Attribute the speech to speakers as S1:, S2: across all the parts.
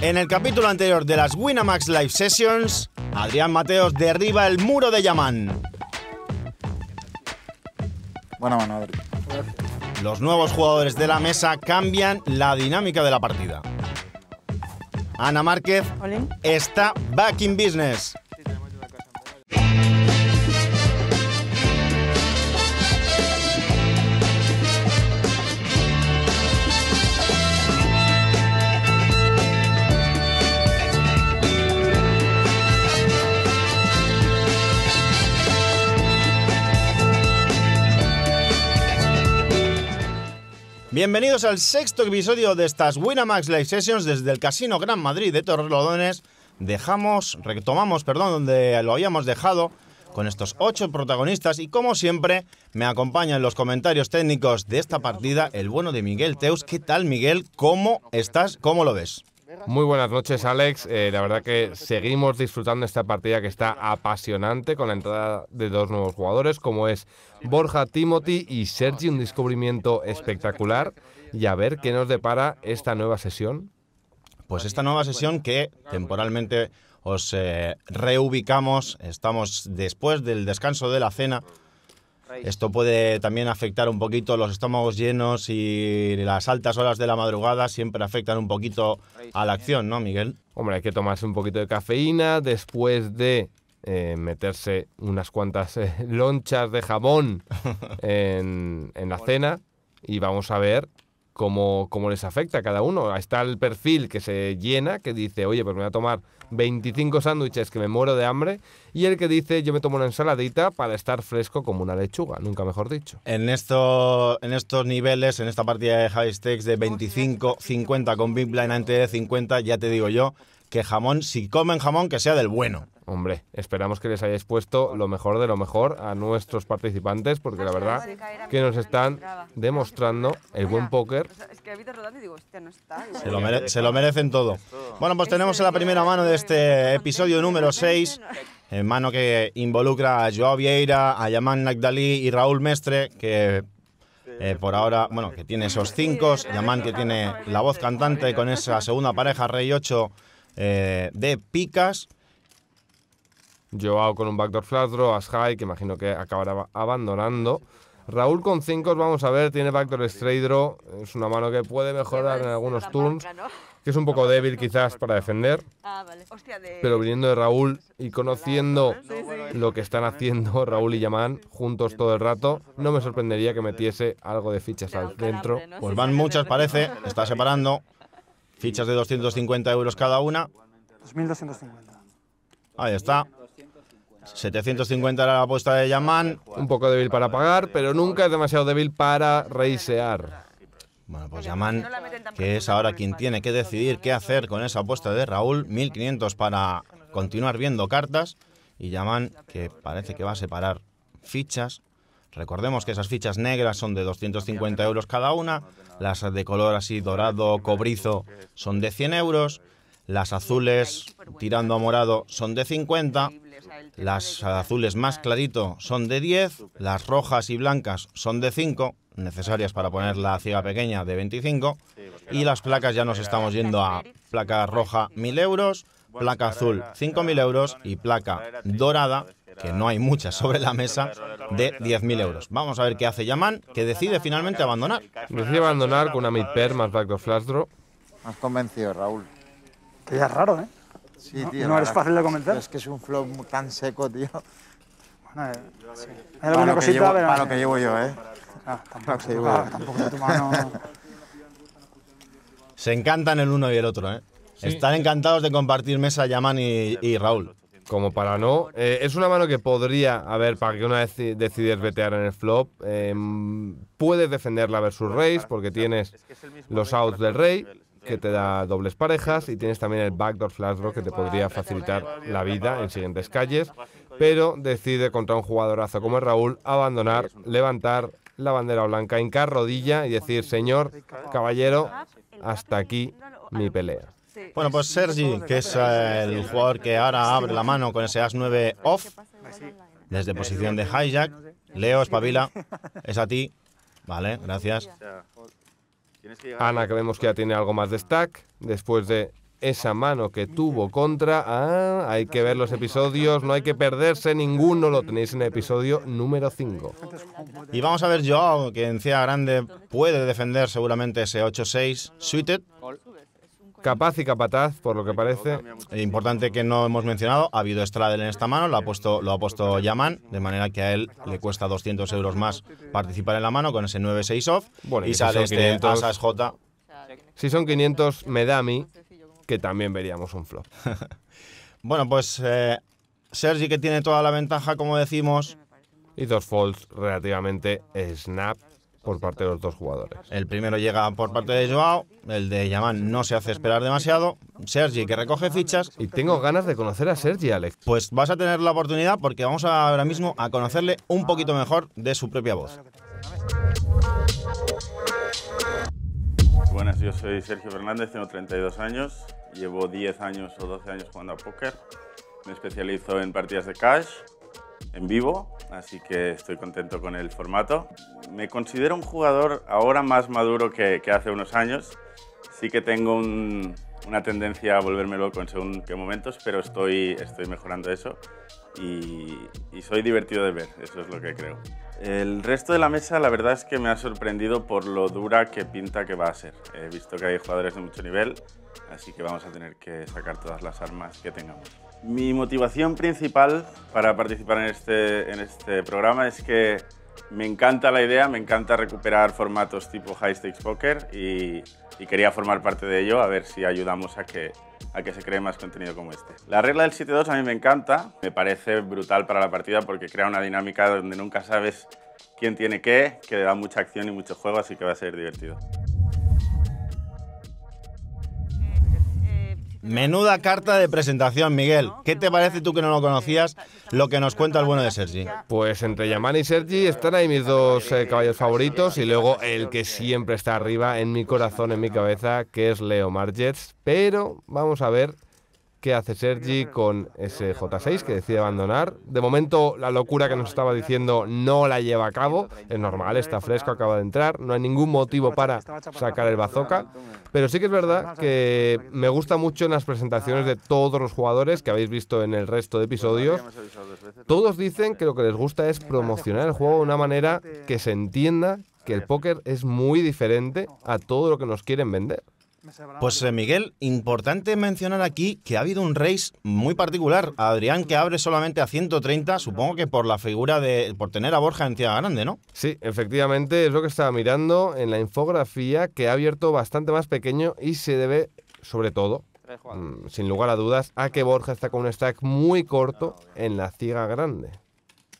S1: En el capítulo anterior de las Winamax Live Sessions, Adrián Mateos derriba el muro de Yaman. Buena mano, Los nuevos jugadores de la mesa cambian la dinámica de la partida. Ana Márquez está back in business. Bienvenidos al sexto episodio de estas Winamax Live Sessions desde el Casino Gran Madrid de Torrelodones. Dejamos, retomamos, perdón, donde lo habíamos dejado con estos ocho protagonistas y como siempre me acompaña en los comentarios técnicos de esta partida el bueno de Miguel Teus. ¿Qué tal Miguel? ¿Cómo estás?
S2: ¿Cómo lo ves? Muy buenas noches, Alex. Eh, la verdad que seguimos disfrutando esta partida que está apasionante con la entrada de dos nuevos jugadores, como es Borja Timothy y Sergi, un descubrimiento espectacular. Y a ver qué nos depara esta nueva sesión. Pues esta nueva sesión que temporalmente os eh, reubicamos,
S1: estamos después del descanso de la cena esto puede también afectar un poquito los estómagos llenos y las altas horas de la madrugada siempre afectan un
S2: poquito a la acción, ¿no, Miguel? Hombre, hay que tomarse un poquito de cafeína después de eh, meterse unas cuantas eh, lonchas de jabón en, la cena y vamos a ver cómo, les afecta a cada uno. Está el perfil que se llena, que dice, oye, pues me voy a tomar 25 sándwiches que me muero de hambre, y el que dice, yo me tomo una ensaladita para estar fresco como una lechuga, nunca mejor dicho. En,
S1: esto, en estos niveles, en esta partida de high stakes de 25, 50 con Big Blind antes de 50, ya te digo yo, que jamón, si comen jamón, que sea del bueno. Hombre,
S2: esperamos que les hayáis puesto lo mejor de lo mejor a nuestros participantes, porque la verdad que nos están demostrando el buen póker. Se lo, se lo
S1: merecen todo. Bueno, pues este tenemos la primera mano de este episodio número 6 en mano que involucra a Joao Vieira, a Yaman Nagdalí y Raúl Mestre, que eh, por ahora, bueno, que tiene esos cinco, Yaman que tiene la voz cantante con
S2: esa segunda pareja, Rey 8 de picas. Joao con un backdoor flash draw, Ashai, que imagino que acabará abandonando. Raúl con cinco, vamos a ver, tiene backdoor straight draw, es una mano que puede mejorar en algunos turns, que es un poco débil quizás para defender, pero viniendo de Raúl y conociendo lo que están haciendo Raúl y Yaman juntos todo el rato, no me sorprendería que metiese algo de fichas al centro. Pues van muchas parece, está separando,
S1: Fichas de 250 euros cada una.
S3: 2.250.
S1: Ahí está. 750 era la apuesta de Yaman. Un poco débil para pagar, pero nunca es demasiado débil para reisear. Bueno, pues Yaman, que es ahora quien tiene que decidir qué hacer con esa apuesta de Raúl. 1500 para continuar viendo cartas. Y Yaman, que parece que va a separar fichas Recordemos que esas fichas negras son de 250 euros cada una, las de color así dorado, cobrizo, son de 100 euros, las azules tirando a morado son de 50, las azules más clarito son de 10, las rojas y blancas son de 5, necesarias para poner la ciega pequeña de 25, y las placas ya nos estamos yendo a placa roja 1000 euros, placa azul 5.000 euros y placa dorada que no hay muchas sobre la mesa, de 10.000 euros. Vamos a ver qué hace Yaman,
S2: que decide finalmente abandonar. Decide abandonar con una mid-pair más backdoor flush Draw.
S3: Me
S1: has convencido, Raúl. Que ya es raro, ¿eh? Sí, no, tío. No, eres fácil
S3: de comentar Es que es un flow tan seco, tío. Bueno, eh, sí. Hay alguna cosita, pero... Para lo que llevo yo, ¿eh? Ah, tampoco, se llevo tampoco tu mano...
S1: Se encantan el uno y el otro, ¿eh? Están encantados de compartir mesa Yaman y Raúl como para no.
S2: Eh, es una mano que podría haber para que una vez decides vetear en el flop. Em, puedes defenderla versus raise porque tienes los outs del rey que te da dobles parejas y tienes también el backdoor flush draw que te podría facilitar la vida en siguientes calles, pero decide contra un jugadorazo como es Raúl abandonar, levantar la bandera blanca, hincar rodilla y decir, señor, caballero, hasta aquí mi pelea.
S1: Este, bueno, pues Sergi, que es eh, el jugador que ahora abre la mano con ese as 9 off, desde posición de hijack. Leo, espabila, es a ti.
S2: Vale, gracias. Ana, que vemos que ya tiene algo más de stack, después de esa mano que tuvo contra. Ah, hay que ver los episodios, no hay que perderse ninguno, lo tenéis en el episodio número 5. Y vamos a ver Joao,
S1: que en Cia Grande puede defender seguramente ese 8-6 suited capaz y capataz, por lo que parece. Importante que no hemos mencionado, ha habido Stradel en esta mano, lo ha puesto, lo ha puesto Yaman, de manera que a él le cuesta 200 euros más participar en la mano con ese 9-6 off. y, sale este 500, J. Si son 500, me da a mí que también veríamos un flop. bueno, pues eh, Sergi que tiene toda la ventaja, como decimos. Y dos folds relativamente snap por parte de los dos jugadores. El primero llega por parte de Joao, el de Yaman no se hace esperar demasiado, Sergi que recoge fichas. Y tengo ganas de conocer a Sergi, Alex. Pues vas a tener la oportunidad porque vamos ahora mismo a conocerle un poquito mejor de su propia voz.
S4: Buenas, yo soy Sergio Fernández, tengo 32 años, llevo 10 años o 12 años jugando a póker, me especializo en partidas de cash en vivo, así que estoy contento con el formato. Me considero un jugador ahora más maduro que, hace unos años. Sí que tengo una tendencia a volverme loco en según qué momentos, pero estoy, estoy mejorando eso y soy divertido de ver, eso es lo que creo. El resto de la mesa la verdad es que me ha sorprendido por lo dura que pinta que va a ser. He visto que hay jugadores de mucho nivel, así que vamos a tener que sacar todas las armas que tengamos. Mi motivación principal para participar este, en este, programa es que me encanta la idea, me encanta recuperar formatos tipo High Stakes Poker y, quería formar parte de ello, a ver si ayudamos a que, se cree más contenido como este. La regla del 7-2 a mí me encanta, me parece brutal para la partida porque crea una dinámica donde nunca sabes quién tiene qué, que da mucha acción y mucho juego, así que va a ser divertido.
S1: Menuda carta de presentación, Miguel. ¿Qué te parece tú que no lo conocías, lo que nos cuenta el bueno de Sergi?
S2: Pues entre Yamani y Sergi están ahí mis dos eh, caballos favoritos y luego el que siempre está arriba en mi corazón, en mi cabeza, que es Leo Margets. Pero vamos a ver qué hace Sergi con ese J6 que decide abandonar. De momento, la locura que nos estaba diciendo no la lleva a cabo. Es normal, está fresco, acaba de entrar. No hay ningún motivo para sacar el bazooka. Pero sí que es verdad que me gusta mucho en las presentaciones de todos los jugadores que habéis visto en el resto de episodios. Todos dicen que lo que les gusta es promocionar el juego de una manera que se entienda que el póker es muy diferente a todo lo que nos quieren vender. Pues eh,
S1: Miguel, importante mencionar aquí que ha habido un race muy particular. Adrián que abre solamente
S2: a 130, supongo que por la figura de. por tener a Borja en ciega Grande, ¿no? Sí, efectivamente, es lo que estaba mirando en la infografía que ha abierto bastante más pequeño y se debe, sobre todo, mm, sin lugar a dudas, a que Borja está con un stack muy corto en la ciega grande.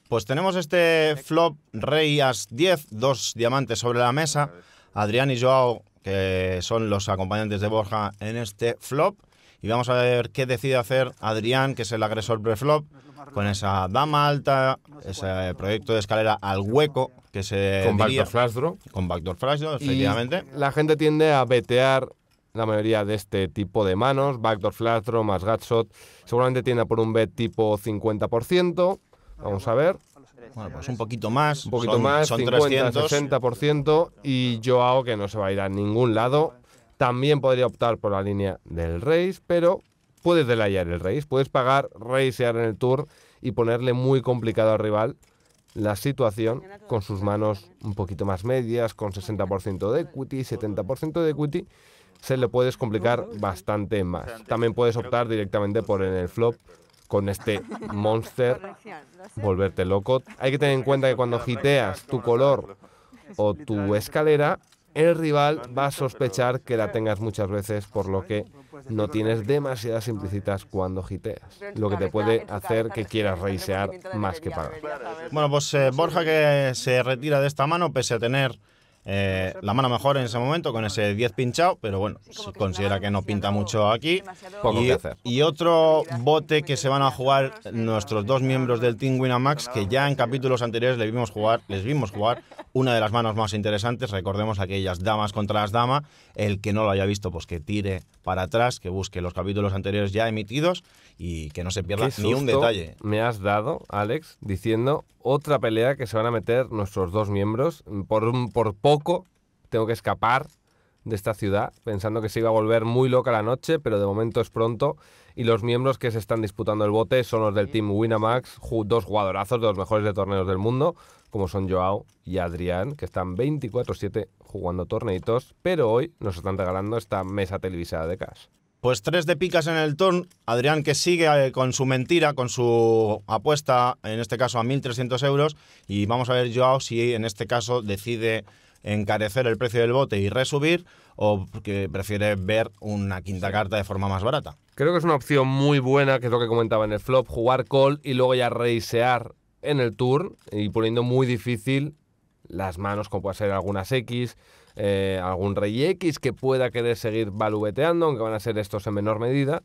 S2: Pues tenemos este flop rey as 10, dos
S1: diamantes sobre la mesa. Adrián y Joao que son los acompañantes de Borja en este flop. Y vamos a ver qué decide hacer Adrián, que es el agresor preflop, con esa dama alta, ese proyecto de escalera al hueco, que se. Con backdoor Con backdoor
S2: flash efectivamente. la gente tiende a betear la mayoría de este tipo de manos, backdoor flash draw más gutshot. Seguramente tiende por un bet tipo 50%. Vamos a ver. Pues un poquito más. Un poquito más, 50, 60%. Y hago que no se va a ir a ningún lado, también podría optar por la línea del Reis, pero puedes delayar el Reis, puedes pagar Reisear en el Tour y ponerle muy complicado al rival la situación con sus manos un poquito más medias, con 60% de equity, 70% de equity, se le puedes complicar bastante más. También puedes optar directamente por el flop con este monster, volverte loco. Hay que tener en cuenta que cuando giteas tu color o tu escalera, el rival va a sospechar que la tengas muchas veces, por lo que no tienes demasiadas implicitas cuando giteas, lo que te puede hacer que quieras reisear más que pagar.
S1: Bueno, pues eh, Borja que se retira de esta mano, pese a tener eh, la mano mejor en ese momento con ese 10 pinchado, pero bueno, considera que no pinta mucho aquí. y, otro bote que se van a jugar ¿eh? nuestros dos miembros del Team Winamax, que ya en capítulos anteriores le vimos jugar, les vimos jugar una de las manos más interesantes, recordemos aquellas damas contra las damas, el que no lo haya visto, pues que tire para
S2: atrás, que busque los capítulos anteriores ya emitidos y que no se pierda ni un detalle. Me has dado, Alex, diciendo otra pelea que se van a meter nuestros dos miembros. Por, por poco tengo que escapar de esta ciudad, pensando que se iba a volver muy loca la noche, pero de momento es pronto. Y los miembros que se están disputando el bote son los del Team Winamax, dos jugadorazos de los mejores de torneos del mundo, como son Joao y Adrián, que están 24-7 jugando torneitos, pero hoy nos están regalando esta mesa televisada de cash.
S1: Pues tres de picas en el turn. Adrián que sigue eh, con su mentira, con su apuesta, en este caso a 1.300 euros. Y vamos a ver Joao si en este caso decide encarecer el precio del bote y resubir o que prefiere ver una quinta carta de forma más
S2: barata. Creo que es una opción muy buena, que es lo que comentaba en el flop, jugar call y luego ya reisear en el turn y poniendo muy difícil las manos como puede ser algunas X, eh, algún rey X que pueda querer seguir balubeteando, aunque van a ser estos en menor medida.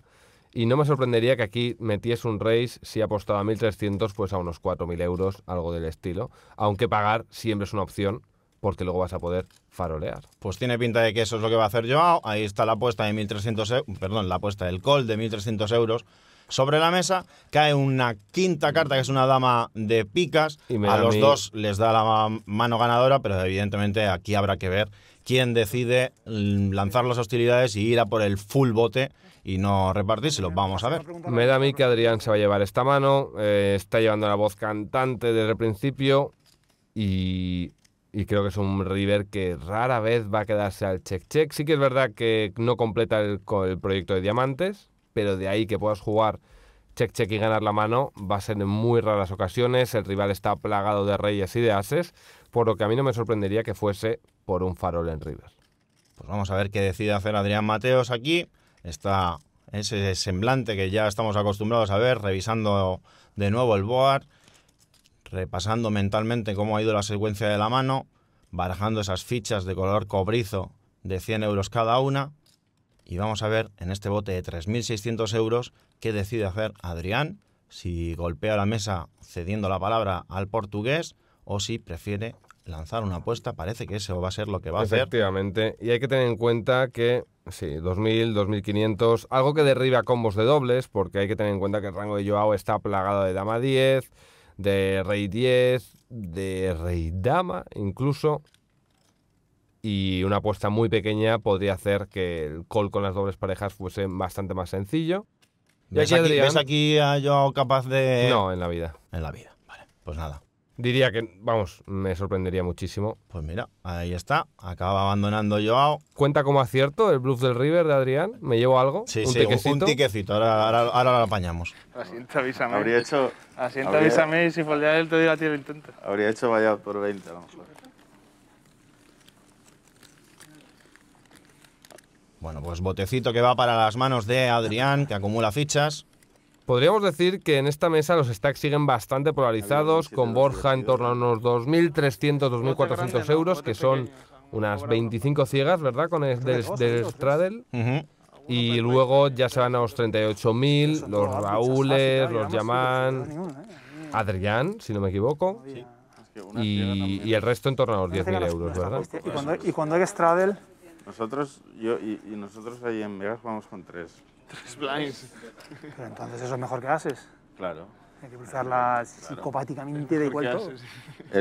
S2: Y no me sorprendería que aquí metiese un rey si apostaba a 1.300, pues a unos 4.000 euros, algo del estilo. Aunque pagar siempre es una opción,
S1: porque luego vas a poder farolear. Pues tiene pinta de que eso es lo que va a hacer yo Ahí está la apuesta de 1.300 euros, perdón, la apuesta del call de 1.300 euros sobre la mesa, cae una quinta carta que es una dama de picas, a los dos les da la mano ganadora, pero evidentemente aquí habrá que ver quién decide mm, lanzar las hostilidades y ir a por el full bote y no repartírselo. Vamos a ver.
S2: Me da a mí que Adrián se va a llevar esta mano, eh, está llevando la voz cantante desde el principio y creo que es un River que rara vez va a quedarse al check-check. Sí que es verdad que no completa el, proyecto de diamantes, pero de ahí que puedas jugar check check y ganar la mano va a ser en muy raras ocasiones, el rival está plagado de reyes y de ases, por lo que a mí no me sorprendería que fuese por un farol en River. Pues vamos a ver qué decide hacer Adrián Mateos aquí.
S1: Está ese semblante que ya estamos acostumbrados a ver, revisando de nuevo el board, repasando mentalmente cómo ha ido la secuencia de la mano, barajando esas fichas de color cobrizo de 100 euros cada una, y vamos a ver en este bote de 3.600 euros qué decide hacer Adrián, si golpea la mesa cediendo la palabra al portugués o si prefiere lanzar una apuesta. Parece
S2: que eso va a ser lo que va a hacer. Efectivamente, y hay que tener en cuenta que Sí, 2.000, 2.500, algo que derriba combos de dobles, porque hay que tener en cuenta que el rango de Joao está plagado de dama 10, de rey 10, de rey dama incluso y una apuesta muy pequeña podría hacer que el call con las dobles parejas fuese bastante más sencillo. ¿Ves,
S1: aquí, a Joao capaz de...? No,
S2: en la vida. En la vida, vale. Pues nada. Diría que, vamos, me sorprendería muchísimo. Pues mira, ahí está. Acaba abandonando Joao. ¿Cuenta como acierto el bluff del River de Adrián? ¿Me
S1: llevo algo? Sí, ¿Un sí, tiquecito? un tiquecito. Ahora, ahora, lo apañamos.
S4: Asiento, avísame. Habría hecho...
S3: habría, avísame y si foldea él te diga a ti intento.
S4: Habría hecho vaya por 20 a lo Bueno,
S1: pues botecito que va para
S2: las manos de Adrián, que acumula fichas. Podríamos decir que en esta mesa los stacks siguen bastante polarizados, con Borja en torno a unos 2.300, 2.400 euros, que son unas 25 ciegas, ¿verdad? Con el del, Y luego ya se van a los 38.000, los Raúles, los Yamán, ¿eh? Adrián, si no me equivoco. Y, el resto en torno a los 10.000 euros, ¿verdad?
S4: Y cuando, y cuando hay straddle, nosotros, yo y, nosotros ahí en Vegas jugamos con tres. Tres blinds.
S3: Pero entonces eso es mejor que haces. Claro. Hay que cruzarla psicopáticamente de igual todo.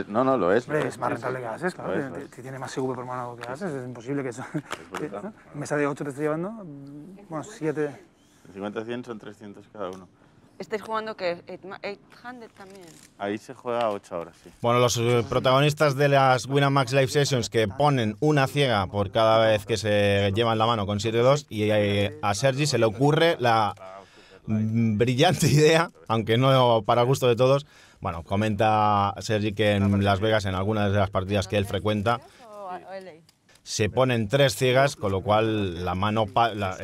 S4: no, no, lo es. es más rentable que haces, claro.
S3: tiene más CV por mano que haces, es imposible que eso. ¿Eh? ¿no? Mesa de 8 te está llevando, mm,
S4: bueno, 7. 50-100 son 300 cada uno. Estáis jugando que 800 también. Ahí se juega 8 horas, sí.
S1: Bueno, los eh, protagonistas de las Winamax Live Sessions que ponen una ciega por cada vez que se llevan la mano con 7-2 y eh, a Sergi se le ocurre la brillante idea, aunque no para gusto de todos. Bueno, comenta Sergi que en Las Vegas, en algunas de las partidas que él frecuenta, se ponen tres ciegas, con lo cual la mano el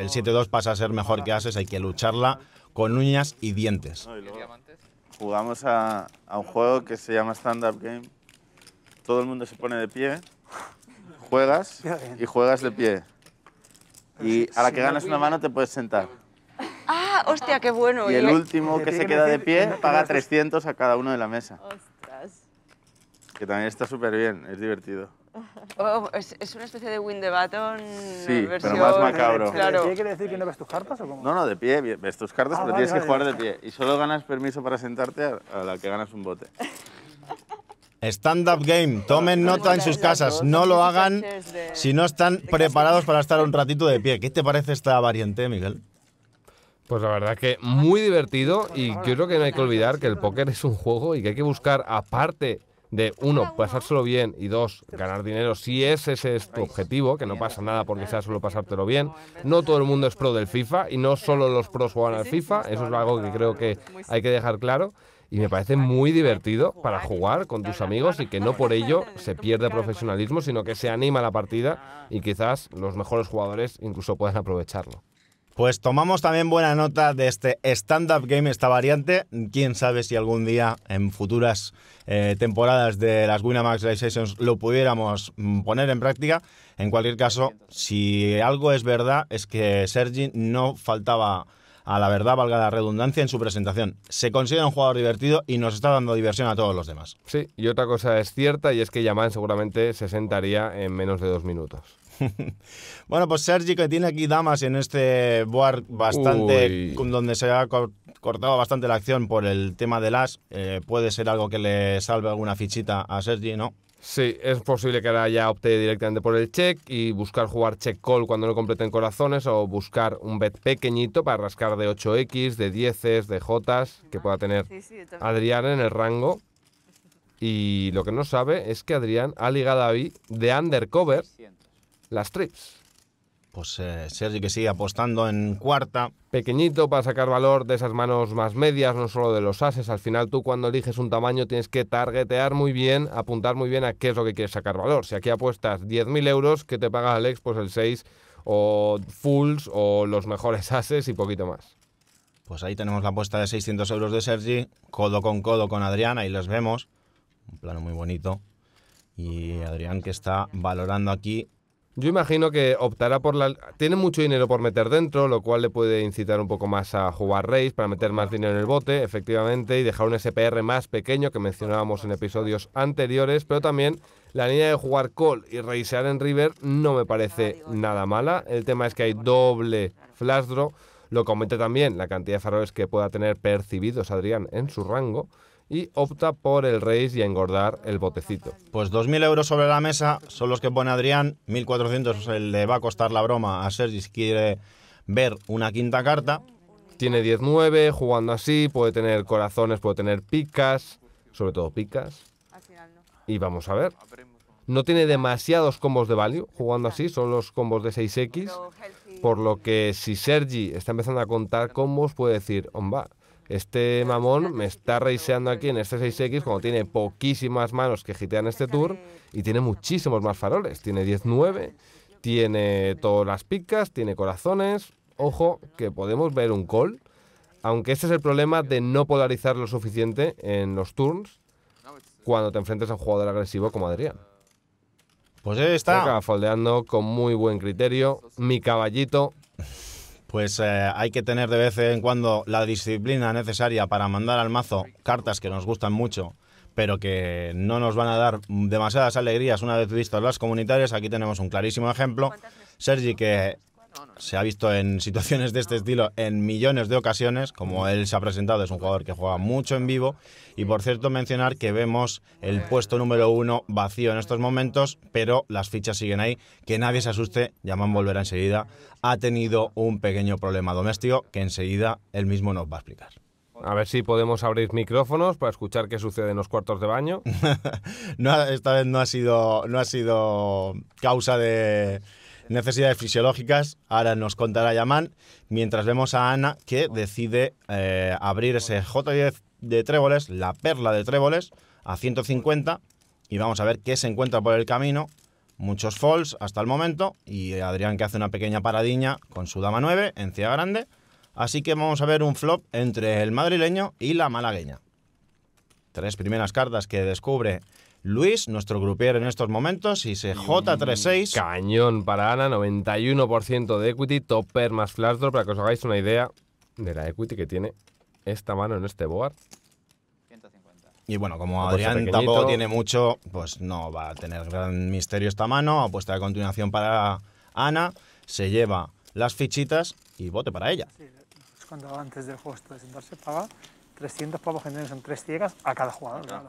S1: 7-2 pasa a ser mejor que ases, hay que lucharla con uñas y dientes.
S4: jugamos a, un juego que se llama Stand-Up Game. Todo el mundo se pone de pie, juegas y juegas de pie. Y a la que ganas una mano te puedes sentar. Ah, hostia, qué bueno. Y el último que se queda de pie paga 300 a cada uno de la mesa. Que también está súper bien, es divertido. Oh, es, una especie de baton sí, versión... pero más macabro. Eh, claro.
S3: ¿De decir que no ves tus cartas o cómo?
S4: No, no, de pie, ves tus cartas, ah, pero tienes que jugar de pie. Y solo ganas permiso para sentarte a, la que ganas un bote.
S1: Stand-up game, tomen nota en sus casas, no lo hagan si no están preparados para estar un ratito de pie. ¿Qué te parece esta variante,
S2: Miguel? Pues la verdad que muy divertido y yo creo que no hay que olvidar que el póker es un juego y que hay que buscar aparte de, uno, pasárselo pues bien y dos, ganar dinero, si ese, es tu objetivo, que no pasa nada porque sea solo pasártelo bien. No todo el mundo es pro del FIFA y no solo los pros juegan al FIFA, eso es algo que creo que hay que dejar claro y me parece muy divertido para jugar con tus amigos y que no por ello se pierde profesionalismo, sino que se anima la partida y quizás los mejores jugadores incluso puedan aprovecharlo.
S1: Pues tomamos también buena nota de este stand-up game, esta variante. Quién sabe si algún día en futuras eh, temporadas de las Winamax Live Sessions lo pudiéramos mm, poner en práctica. En cualquier caso, si algo es verdad, es que Sergi no faltaba a la verdad, valga la redundancia, en su presentación. Se considera un jugador divertido
S2: y nos está dando diversión a todos los demás. Sí, y otra cosa es cierta y es que Yaman seguramente se sentaría en menos de dos minutos.
S1: bueno, pues Sergi que tiene aquí damas en este board bastante, donde se ha cortado bastante la acción por el tema de las,
S2: eh, puede ser algo que le salve alguna fichita a Sergi, ¿no? Sí, es posible que ahora ya opte directamente por el check y buscar jugar check call cuando no completen corazones o buscar un bet pequeñito para rascar de 8x, de 10s, de jotas que pueda tener Adrián en el rango. Y lo que no sabe es que Adrián ha ligado ahí de undercover las trips. Pues eh, Sergi que sigue apostando en cuarta. Pequeñito para sacar valor de esas manos más medias, no solo de los ases. Al final tú cuando eliges un tamaño tienes que targetear muy bien, apuntar muy bien a qué es lo que quieres sacar valor. Si aquí apuestas 10.000 euros, ¿qué te paga Alex? Pues el 6 o fulls o los mejores ases y poquito más. Pues ahí tenemos la apuesta de 600 euros de Sergi, codo con
S1: codo con Adrián, ahí los vemos. Un plano muy bonito. Y Adrián que está
S2: valorando aquí yo imagino que optará por la... Tiene mucho dinero por meter dentro, lo cual le puede incitar un poco más a jugar Race para meter más dinero en el bote, efectivamente, y dejar un SPR más pequeño que mencionábamos en episodios anteriores, pero también la línea de jugar Call y Racear en River no me parece nada mala. El tema es que hay doble flash draw, lo comenta también la cantidad de faroles que pueda tener percibidos Adrián en su rango y opta por el race y engordar el botecito. Pues 2.000 euros sobre la mesa son
S1: los que pone Adrián, 1.400 le va a costar la broma a Sergi si quiere ver
S2: una quinta carta. Tiene 19, jugando así, puede tener corazones, puede tener picas, sobre todo picas. Y vamos a ver. No tiene demasiados combos de value jugando así, son los combos de 6X. Por lo que si Sergi está empezando a contar combos, puede decir, va, este mamón me está reiseando aquí en este 6X cuando tiene poquísimas manos que gitean este tour y tiene muchísimos más faroles. Tiene 19, tiene todas las picas, tiene corazones. Ojo que podemos ver un call, aunque este es el problema de no polarizar lo suficiente en los turns cuando te enfrentes a un jugador agresivo como Adrián. Pues ahí está. foldeando con muy buen criterio. Mi caballito
S1: pues eh, hay que tener de vez en cuando la disciplina necesaria para mandar al mazo cartas que nos gustan mucho, pero que no nos van a dar demasiadas alegrías una vez vistas las comunitarias. Aquí tenemos un clarísimo ejemplo. Sergi, que se ha visto en situaciones de este estilo en millones de ocasiones, como él se ha presentado, es un jugador que juega mucho en vivo. Y por cierto, mencionar que vemos el puesto número uno vacío en estos momentos, pero las fichas siguen ahí. Que nadie se asuste, Yaman volverá enseguida. Ha tenido un pequeño problema doméstico que enseguida él mismo nos va a explicar. A ver si podemos abrir micrófonos para escuchar qué sucede en los cuartos de baño. esta vez no ha sido, no ha sido causa de necesidades fisiológicas. Ahora nos contará Yaman, mientras vemos a Ana que decide eh, abrir ese J10 de tréboles, la perla de tréboles, a 150. Y vamos a ver qué se encuentra por el camino. Muchos falls hasta el momento. Y Adrián que hace una pequeña paradiña con su dama 9 en Ciudad Grande. Así que vamos a ver un flop entre el madrileño y la malagueña. Tres primeras cartas que descubre Luis, nuestro grupier en estos momentos, y se mm,
S2: J36. Cañón para Ana, 91% de equity, topper más draw, para que os hagáis una idea de la equity que tiene esta mano en este board.
S1: Y bueno, como Adrián tampoco tiene mucho, pues no va a tener gran misterio esta mano. Apuesta a continuación para Ana. Se lleva las fichitas y bote para ella.
S3: Sí, cuando antes del juego de sentarse paga 300 pavos que son tres ciegas a cada jugador. Ah.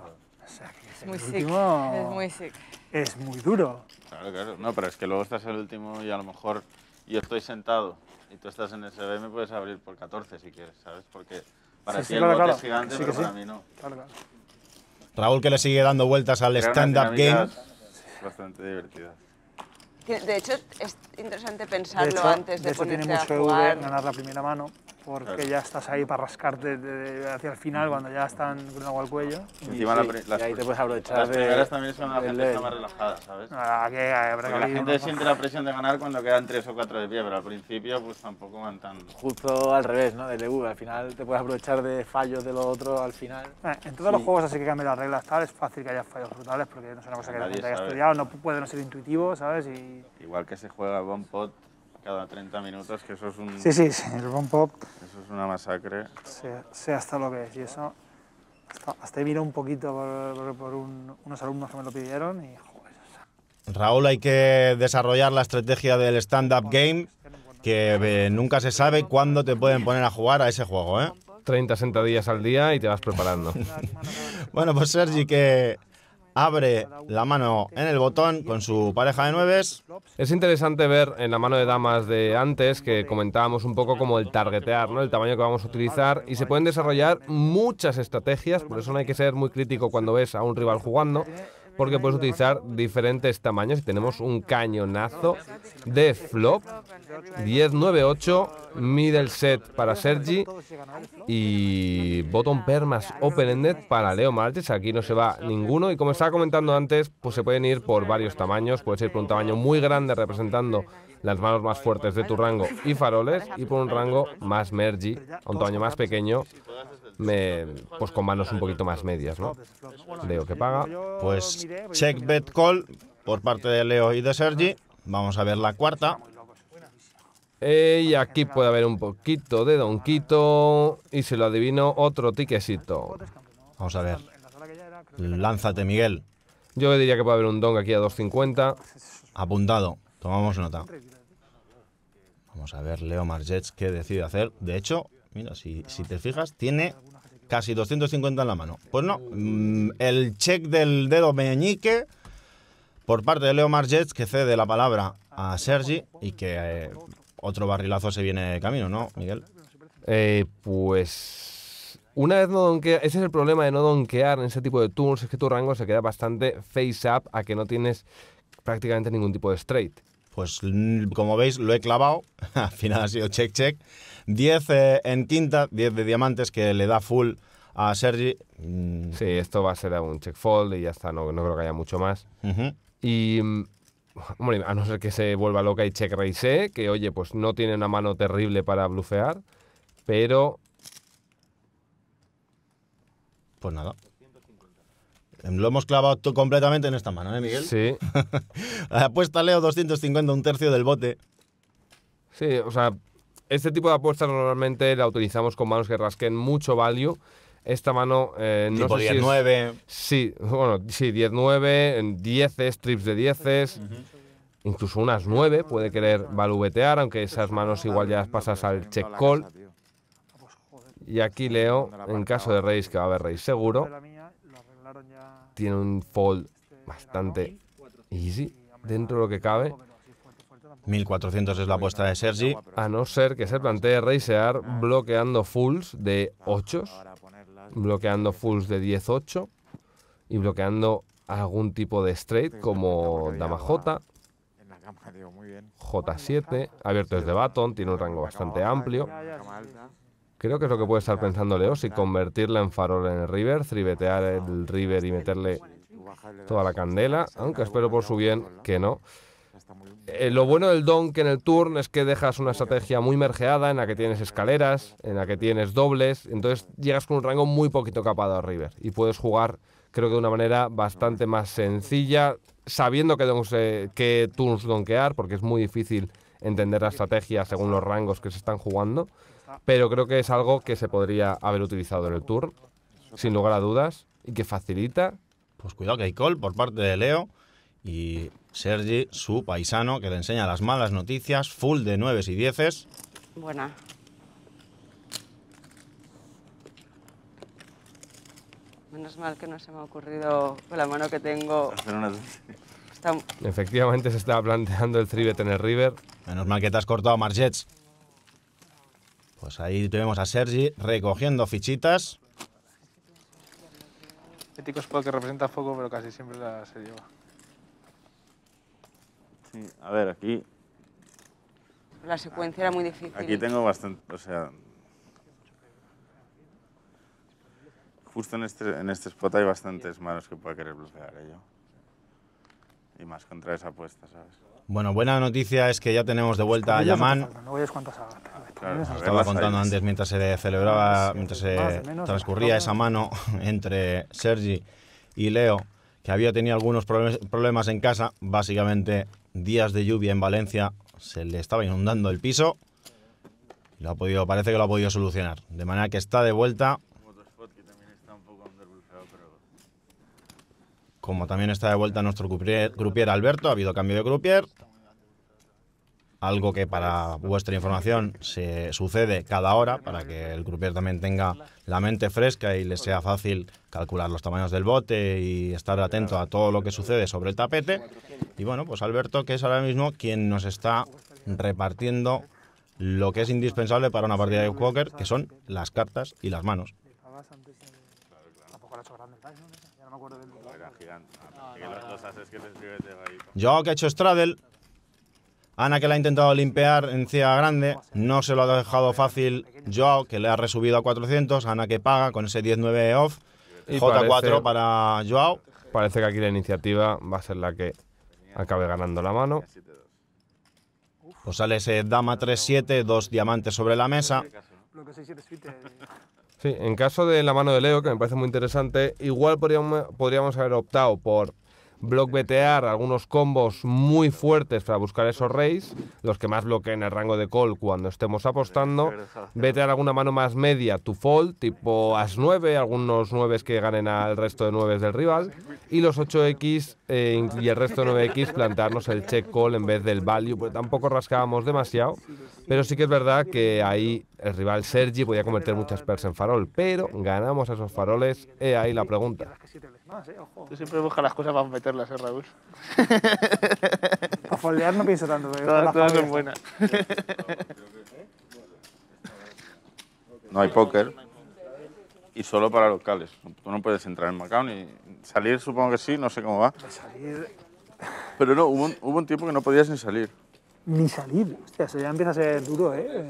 S3: Claro. que es muy Es muy sick. Es muy duro.
S4: Claro, claro. No, pero es que luego estás el último y a lo mejor yo estoy sentado y tú estás en SB, me puedes abrir por 14 si quieres, ¿sabes? Porque para ti el claro, bote es gigante, pero para mí no. Claro,
S1: Raúl que le sigue dando vueltas al stand-up game.
S4: Bastante divertido. De hecho, es interesante pensarlo de antes de, de ponerte a jugar. Ganar
S3: la primera mano porque ya estás ahí para rascarte hacia el final cuando ya están con agua al cuello. Y, las, ahí te puedes aprovechar las de, también son la gente más relajada, ¿sabes? Ah, eh, la gente siente la
S4: presión de ganar cuando quedan tres o cuatro de pie, pero al principio pues tampoco van tan...
S5: Justo al revés, ¿no? Del EU, al final te puedes aprovechar de fallos de lo otro al final.
S3: Eh, en todos los juegos así que cambian las reglas tal, es fácil que haya fallos brutales porque no es una cosa que la gente haya estudiado, no puede no ser
S4: intuitivo, ¿sabes? Igual que se juega a Pot cada 30 minutos, que eso es un... Sí, sí, sí el bomb pop. Eso es una masacre.
S3: Sé, hasta lo que es, y eso... Hasta, he mirado un poquito por, unos alumnos que me lo pidieron y...
S4: Joder, Raúl,
S1: hay que desarrollar la estrategia del stand-up game, que eh, nunca se sabe cuándo te pueden poner a jugar a ese juego, ¿eh? 30 sentadillas al día y te vas preparando. bueno, pues Sergi, que abre la mano en el botón con su
S2: pareja de nueves. Es interesante ver en la mano de damas de antes que comentábamos un poco como el targetear, ¿no? el tamaño que vamos a utilizar y se pueden desarrollar muchas estrategias, por eso no hay que ser muy crítico cuando ves a un rival jugando porque puedes utilizar diferentes tamaños. Tenemos un cañonazo de flop, 10-9-8, middle set para Sergi y botón permas open-ended para Leo Maltes. Aquí no se va ninguno y como estaba comentando antes, pues se pueden ir por varios tamaños. Puedes ir por un tamaño muy grande representando las manos más fuertes de tu rango y faroles, y por un rango más mergy, un tamaño más pequeño, me, pues con manos un poquito más medias, ¿no? Leo que paga. Pues check bet call por parte de
S1: Leo y de Sergi. Vamos a ver la cuarta.
S2: Eh, y aquí puede haber un poquito de donquito. Y se lo adivino, otro tiquecito. Vamos a ver. Lánzate, Miguel. Yo diría que puede haber un don aquí a 2.50.
S1: Apuntado. Tomamos nota. Vamos a ver Leo Margets qué decide hacer. De hecho, mira, si, te fijas, tiene casi 250 en la mano. Pues no, mm, el check del dedo meñique por parte de Leo Margets que cede la palabra a Sergi y que eh, otro barrilazo se viene de camino, ¿no,
S2: Miguel? Eh, pues una vez no donkear, ese es el problema de no donkear en ese tipo de tours es que tu rango se queda bastante face up a que no tienes prácticamente ningún tipo de straight. Pues como veis, lo he clavado. Al final ha sido check, check.
S1: 10 eh, en quinta, 10 de diamantes que le da full a Sergi. Mm.
S2: Sí, esto va a ser un check fold y ya está, no, creo que haya mucho más. Y mm, a no ser que se vuelva loca y check raise, eh, que oye, pues no tiene una mano terrible para blufear, pero. Pues nada.
S1: Lo hemos clavado completamente en esta mano, ¿eh, Miguel? Sí.
S2: Apuesta Leo 250, un tercio del bote. Sí, o sea, este tipo de apuestas normalmente la utilizamos con manos que rasquen mucho value. Esta mano eh, no tipo sé 10, Sí, bueno, sí, 10-9, 10 strips de 10 incluso unas 9, puede querer betear, aunque esas manos igual ya las pasas al check call. Pues y aquí leo, en caso de Reis, que va a haber Reis seguro, tiene un fold bastante easy dentro de lo que cabe. 1400 es la apuesta de Sergi. A no ser que se plantee reisear bloqueando fulls de 8, bloqueando fulls de 10-8 y bloqueando algún tipo de straight como dama J, J7, abiertos de baton, tiene un rango bastante amplio. Creo que es lo que puede estar pensando Leo, si convertirla en farol en el river, tribetear el river y este, meterle toda la candela, aunque espero por su bien que no. Eh, lo bueno del que en el turn es que dejas una estrategia muy mergeada en la que tienes escaleras, en la que tienes dobles, entonces llegas con un rango muy poquito capado al river y puedes jugar creo que de una manera bastante más sencilla, sabiendo que, que turns donkear, porque es muy difícil entender la estrategia según los rangos que se están jugando pero creo que es algo que se podría haber utilizado en el Tour, sin lugar a dudas, y que facilita. Pues cuidado que hay call por parte de Leo y Sergi,
S1: su paisano, que le enseña las malas noticias, full de nueves y dieces.
S4: Buena. Menos mal que no se me ha ocurrido con la mano que tengo.
S2: Efectivamente se estaba planteando el 3-bet en el river. Menos mal que te has cortado, Margets.
S1: Pues ahí tenemos a Sergi recogiendo fichitas.
S3: Ético Spot que representa fuego, pero casi siempre la se lleva.
S4: Sí, a ver, aquí... La secuencia era muy difícil. Aquí tengo bastante, o sea... Justo en este, en este spot hay bastantes manos que pueda querer bloquear ello. ¿eh? Y más contra esa apuesta, ¿sabes?
S1: Bueno, buena noticia es que ya tenemos de vuelta a Yaman.
S3: No veas cuántas estaba contando antes
S1: mientras se celebraba, mientras se transcurría esa mano entre Sergi y Leo, que había tenido algunos problemas en casa, básicamente días de lluvia en Valencia, se le estaba inundando el piso. Lo ha podido, parece que lo ha podido solucionar. De manera que está de vuelta. Como también está de vuelta nuestro croupier, Alberto, ha habido cambio de croupier algo que para vuestra información se sucede cada hora para que el croupier también tenga la mente fresca y le sea fácil calcular los tamaños del bote y estar atento a todo lo que sucede sobre el tapete. Y bueno, pues Alberto, que es ahora mismo quien nos está repartiendo lo que es indispensable para una partida de póker, que son las cartas y las manos. Yo que he hecho straddle, Ana, que la ha intentado limpiar en ciega Grande, no se lo ha dejado fácil Joao, que le ha resubido a 400. Ana, que paga con ese 19 off. J4 para Joao. Parece que aquí la iniciativa va a ser la que acabe ganando la mano. Pues sale ese dama 3-7, dos diamantes sobre la
S2: mesa. Sí, en caso de la mano de Leo, que me parece muy interesante, igual podríamos haber optado por blockbetear algunos combos muy fuertes para buscar esos reyes, los que más bloqueen el rango de call cuando estemos apostando, betear alguna mano más media to fold, tipo as 9, algunos 9 que ganen al resto de 9 del rival, y los 8x eh, y el resto de 9x plantarnos el check call en vez del value, pues tampoco rascábamos demasiado, pero sí que es verdad que ahí el rival Sergi podía convertir muchas pairs en farol, pero ganamos esos faroles, he ahí la pregunta
S3: yo eh, ojo. Tú siempre buscas las cosas
S4: para meterlas, ¿eh, Raúl? para follear no pienso tanto. Todas, son buenas. No hay póker. Y solo para locales. Tú no puedes entrar en Macao ni salir, supongo que sí, no sé cómo va. Salir. Pero no, hubo un, tiempo que no podías ni salir.
S3: Ni salir. Hostia, eso ya empieza a ser duro, ¿eh?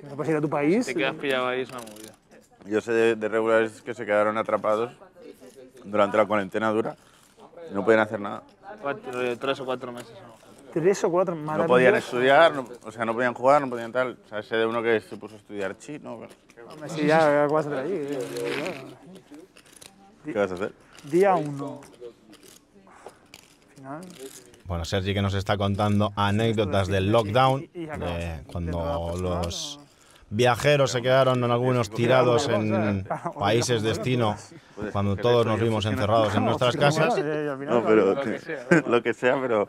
S3: Que no puedes ir a tu país. te quedas pillado ahí, es una movida.
S4: Yo sé de regulares que se quedaron atrapados durante la cuarentena dura no podían hacer nada.
S3: Eh, tres o cuatro meses. ¿no? Tres o cuatro No podían estudiar,
S4: o sea, no podían jugar, no podían tal. O sea, de uno que se puso a estudiar chino. Sí, ya, ¿qué vas a hacer allí? Eh, ¿Qué vas a hacer?
S3: Día uno. Final.
S1: Bueno, Sergi que nos está contando anécdotas del lockdown, cuando los viajeros se quedaron en algunos tirados en países destino cuando todos nos vimos encerrados en nuestras casas. No, pero lo que sea, pero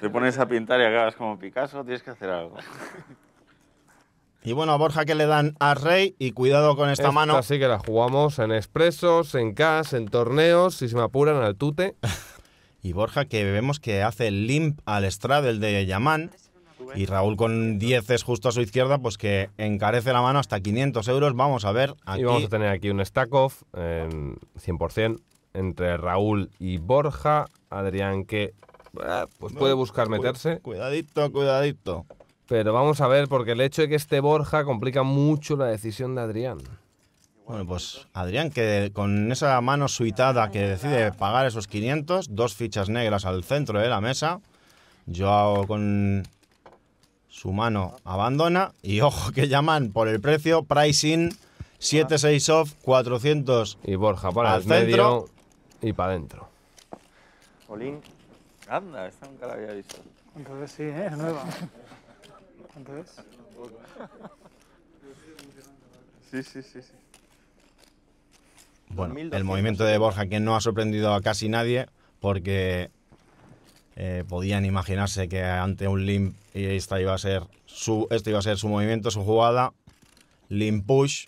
S4: te pones a pintar y acabas como Picasso, tienes que hacer algo.
S2: Y bueno, a Borja que le dan a Rey y cuidado con esta, esta mano. Así que la jugamos en expresos, en cas, en torneos, si se me apuran al tute. y Borja que vemos que hace el limp
S1: al straddle de Yamán. Y Raúl con 10 es justo a su izquierda, pues que encarece la mano hasta 500 euros. Vamos a ver. Aquí. Y vamos a
S2: tener aquí un stack-off 100% em, entre Raúl y Borja. Adrián que eh, pues puede buscar meterse. Cuidadito, cuidadito. Pero vamos a ver, porque el hecho de que esté Borja complica mucho la decisión de Adrián.
S1: Bueno, pues Adrián, que con esa mano suitada que decide pagar esos 500, dos fichas negras al centro de la mesa, Yo con su mano abandona y ojo que llaman por el precio, pricing 76 off 400. Y Borja para el centro.
S2: medio y para adentro.
S4: Olín, anda, esta nunca la había visto.
S3: Entonces sí, ¿eh? es nueva.
S4: Entonces. Sí, sí, sí, sí. Bueno, el movimiento
S1: de Borja que no ha sorprendido a casi nadie porque eh, podían imaginarse que ante un limp esta iba a ser su, este iba a ser su movimiento, su jugada, limp push.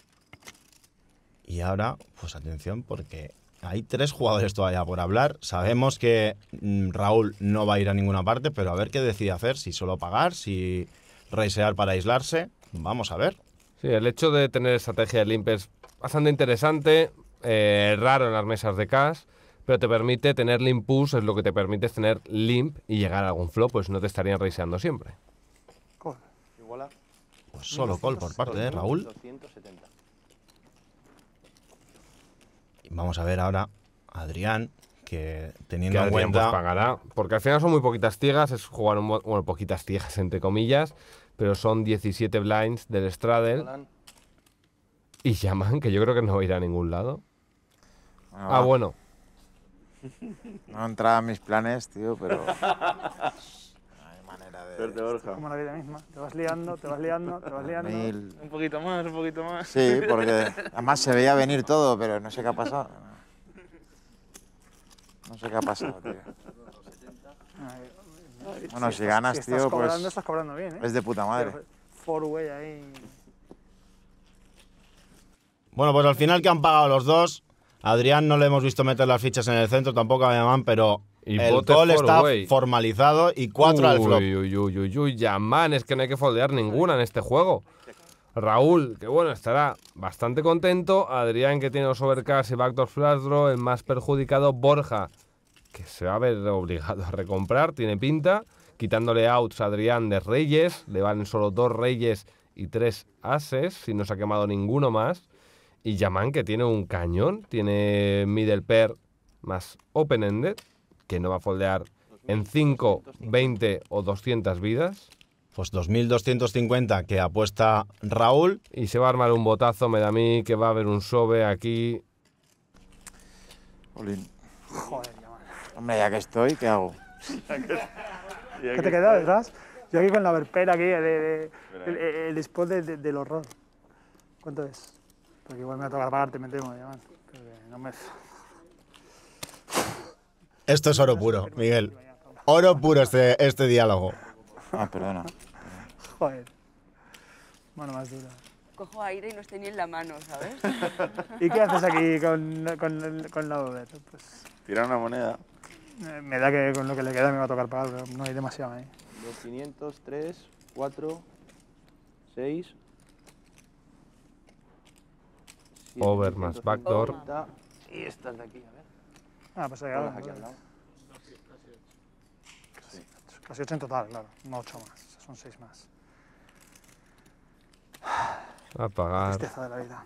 S1: Y ahora, pues atención, porque hay tres jugadores todavía por hablar. Sabemos que mm, Raúl no va a ir a ninguna parte, pero a ver qué decide hacer, si solo pagar, si reisear para aislarse. Vamos a ver.
S2: Sí, el hecho de tener estrategia de limp es bastante interesante, eh, raro en las mesas de cash pero te permite tener limp es lo que te permite tener limp y llegar a algún flow, pues no te estarían raiseando siempre.
S1: Pues
S2: solo call por parte de Raúl. 270. vamos a ver ahora Adrián, que teniendo que en pues, pagará, porque al final son muy poquitas tijas, es jugar un... Bueno, poquitas tijas entre comillas, pero son 17 blinds del Straddle. Y llaman, que yo creo que no irá a ningún lado. ah bueno,
S5: no entraba en mis planes, tío, pero...
S3: hay manera de... Borja. Como la vida misma, te vas liando, te vas liando, te vas liando. Un poquito más, un poquito más. Sí, porque además
S5: se veía venir todo, pero no sé qué ha pasado. No sé qué ha pasado, tío.
S1: bueno, si, ganas, estás tío, pues cobrando, estás
S3: cobrando bien, ¿eh? Es de puta madre. way ahí...
S1: Bueno, pues al final que han pagado los dos, Adrián no le hemos visto meter las fichas en el centro, tampoco a Yamán, pero el gol está formalizado y
S2: cuatro al flop. Uy, uy, uy, uy, Yamán, es que no hay que foldear ninguna en este juego. Raúl, que bueno, estará bastante contento. Adrián, que tiene los overcast y backdoor flash draw, el más perjudicado. Borja, que se va a ver obligado a recomprar, tiene pinta. Quitándole outs a Adrián de Reyes, le van solo dos Reyes y tres Ases, si no se ha quemado ninguno más. Y Yaman, que tiene un cañón, tiene middle pair más open-ended, que no va a foldear en 5, 20 o 200 vidas. Pues 2250 que apuesta Raúl. Y se va a armar un botazo, me da a mí, que va a haber un sobe aquí. Joder,
S4: Yaman. Hombre, ya que estoy, ¿qué hago? ¿Qué
S3: te queda detrás? Yo aquí con la verpera, aquí, el, spot del horror. ¿Cuánto es? Porque igual me va a tocar pararte, me temo, No me...
S1: Esto es oro puro, Miguel. Oro puro este, este diálogo. Ah, perdona.
S3: Joder. Mano más dura.
S4: Cojo aire y no estoy ni en la mano, ¿sabes? ¿Y qué haces aquí
S3: con, la doble? Pues...
S4: Tirar una moneda. Eh,
S3: me da que con lo que le queda me va a tocar pagar, pero no hay demasiado ahí.
S5: ¿eh? 3, 4, 6,
S2: over más backdoor.
S3: Y estas de aquí, a ver. Ah, pues que Aquí al lado. Sí. Casi 8 en total, claro. No 8 más, son 6 más.
S1: Apagar. Tristeza de la vida.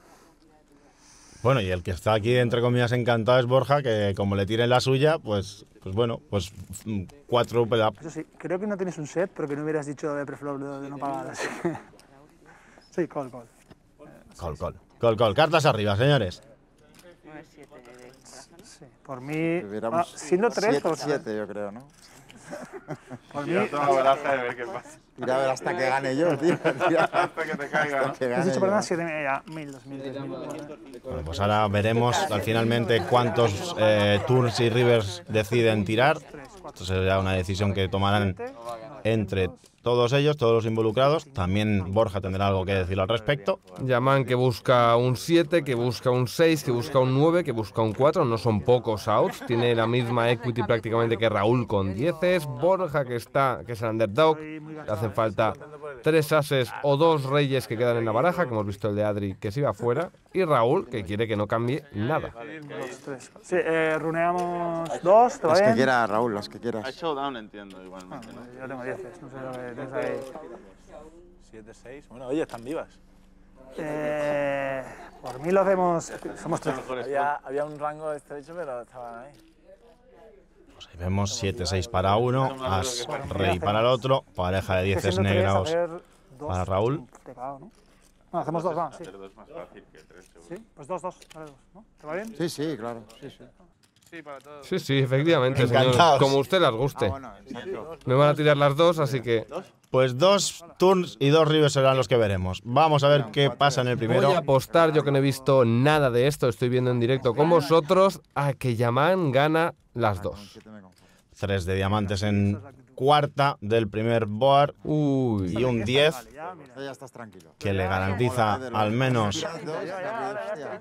S1: Bueno, y el que está aquí, entre comillas, encantado es Borja, que como le tiren la suya, pues, pues bueno, pues mm, cuatro up.
S3: Eso sí, creo que no tienes un set, pero que no hubieras dicho de preflop de no pagadas. sí, call, call.
S1: Call, call. Call, call. Cartas arriba, señores.
S4: 9-7.
S3: Sí, por mí… Ah, siendo 3 o 7-7, yo creo, ¿no?
S4: Yo tomo la de ver qué pasa. Mira, a ver hasta que gane yo, tío. Hasta que te caiga. Hasta que gane
S3: yo. Pues 7 1.000, 2.000, 3.000, pues ahora veremos,
S1: al final, cuántos eh, turns y rivers deciden tirar. Esto será una decisión que tomarán entre todos ellos, todos los involucrados. También Borja tendrá algo que decir al respecto.
S2: Llaman que busca un 7, que busca un 6, que busca un 9, que busca un 4. No son pocos outs. Tiene la misma equity prácticamente que Raúl con 10. Borja que está, que es el underdog. Le hacen falta tres ases o dos reyes que quedan en la baraja, como hemos visto el de Adri que se iba fuera. Y Raúl que quiere que no cambie nada.
S3: Sí, eh, runeamos dos, que quiera Raúl, que que quieras. Hay
S4: Showdown entiendo igualmente. ¿no? Ah, yo tengo 10, no sé lo que tienes ahí. 7, 6. Bueno, oye, están vivas.
S3: Eh, por mí lo hacemos. Somos tres. Había,
S5: había un rango estrecho, pero estaban ahí.
S1: Pues ahí vemos 7-6 para uno, As Rey para el otro, pareja de 10 negros para Raúl.
S3: No, hacemos dos, van, Sí.
S4: Hacer dos más fácil que tres,
S3: Sí, pues dos, dos. Vale, dos ¿no? ¿Te va bien? Sí, sí, claro.
S4: Sí, sí.
S2: Sí, Sí, efectivamente, señor. Como usted las guste. Ah, Me van a
S1: tirar las dos, así que. Pues dos Turns y dos Rivers serán los que veremos. Vamos a ver qué pasa en el primero. Voy a
S2: apostar, yo que no he visto nada de esto, estoy viendo en directo con vosotros, a que Yaman gana las dos. Tres de diamantes en cuarta
S1: del primer board Uy. y un 10
S5: que le garantiza al menos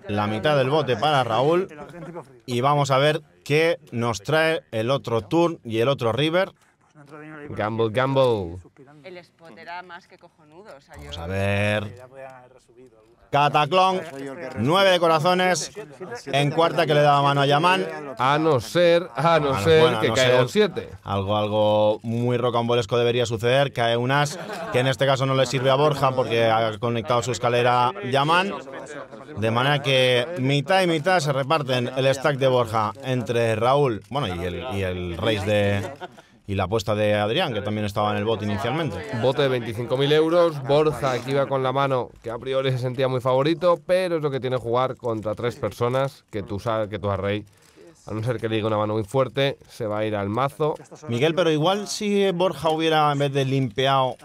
S1: la mitad del bote para Raúl. Y vamos a ver qué nos trae el otro turn y el otro river.
S2: Gamble, gamble.
S4: El spot era más que cojonudo. a ver.
S2: Cataclón, nueve de corazones. En cuarta que le daba mano a Yaman.
S1: A no ser, a no, ser que caiga un 7. Algo, algo muy rocambolesco debería suceder. Cae un as, que en este caso no le sirve a Borja porque ha conectado su escalera Yaman. De manera que mitad y mitad se reparten el stack de Borja entre Raúl, bueno, y el, rey de, y la apuesta de Adrián, que
S2: también estaba en el bote inicialmente. Bote de 25.000 euros, Borja, que iba con la mano, que a priori se sentía muy favorito, pero es lo que tiene jugar contra tres personas que tú sabes que tú has rey. A no ser que le diga una mano muy fuerte, se va a ir al mazo. Miguel, pero igual si Borja
S1: hubiera, en vez de limpiado,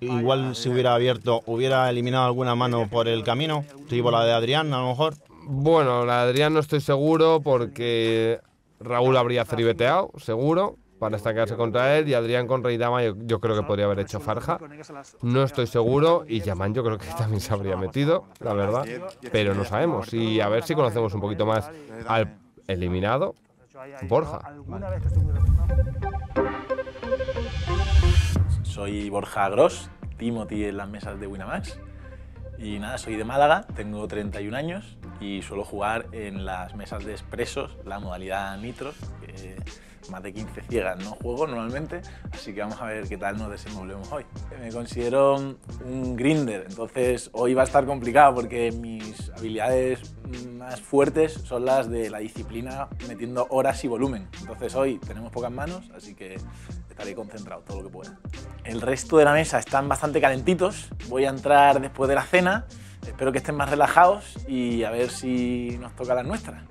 S1: igual si hubiera abierto, hubiera eliminado alguna mano por
S2: el camino, tipo la de Adrián, a lo mejor. Bueno, la de Adrián no estoy seguro porque Raúl habría ceribeteado, seguro para estancarse contra él y Adrián con Rey Dama yo, creo que podría haber hecho Farja. No estoy seguro y Yaman yo creo que también se habría metido, la verdad, pero no sabemos y a ver si conocemos un poquito más al eliminado Borja.
S5: Soy Borja Gross, Timothy en las mesas de Winamax. Y nada, soy de Málaga, tengo 31 años y suelo jugar en las mesas de expresos, la modalidad nitro más de 15 ciegas no juego normalmente, así que vamos a ver qué tal nos desenvolvemos hoy. Me considero un grinder, entonces hoy va a estar complicado porque mis habilidades más fuertes son las de la disciplina metiendo horas y volumen. Entonces hoy tenemos pocas manos, así que estaré concentrado todo lo que pueda. El resto de la mesa están bastante calentitos, voy a entrar después de la cena, espero que estén más relajados y a ver si nos toca las nuestras.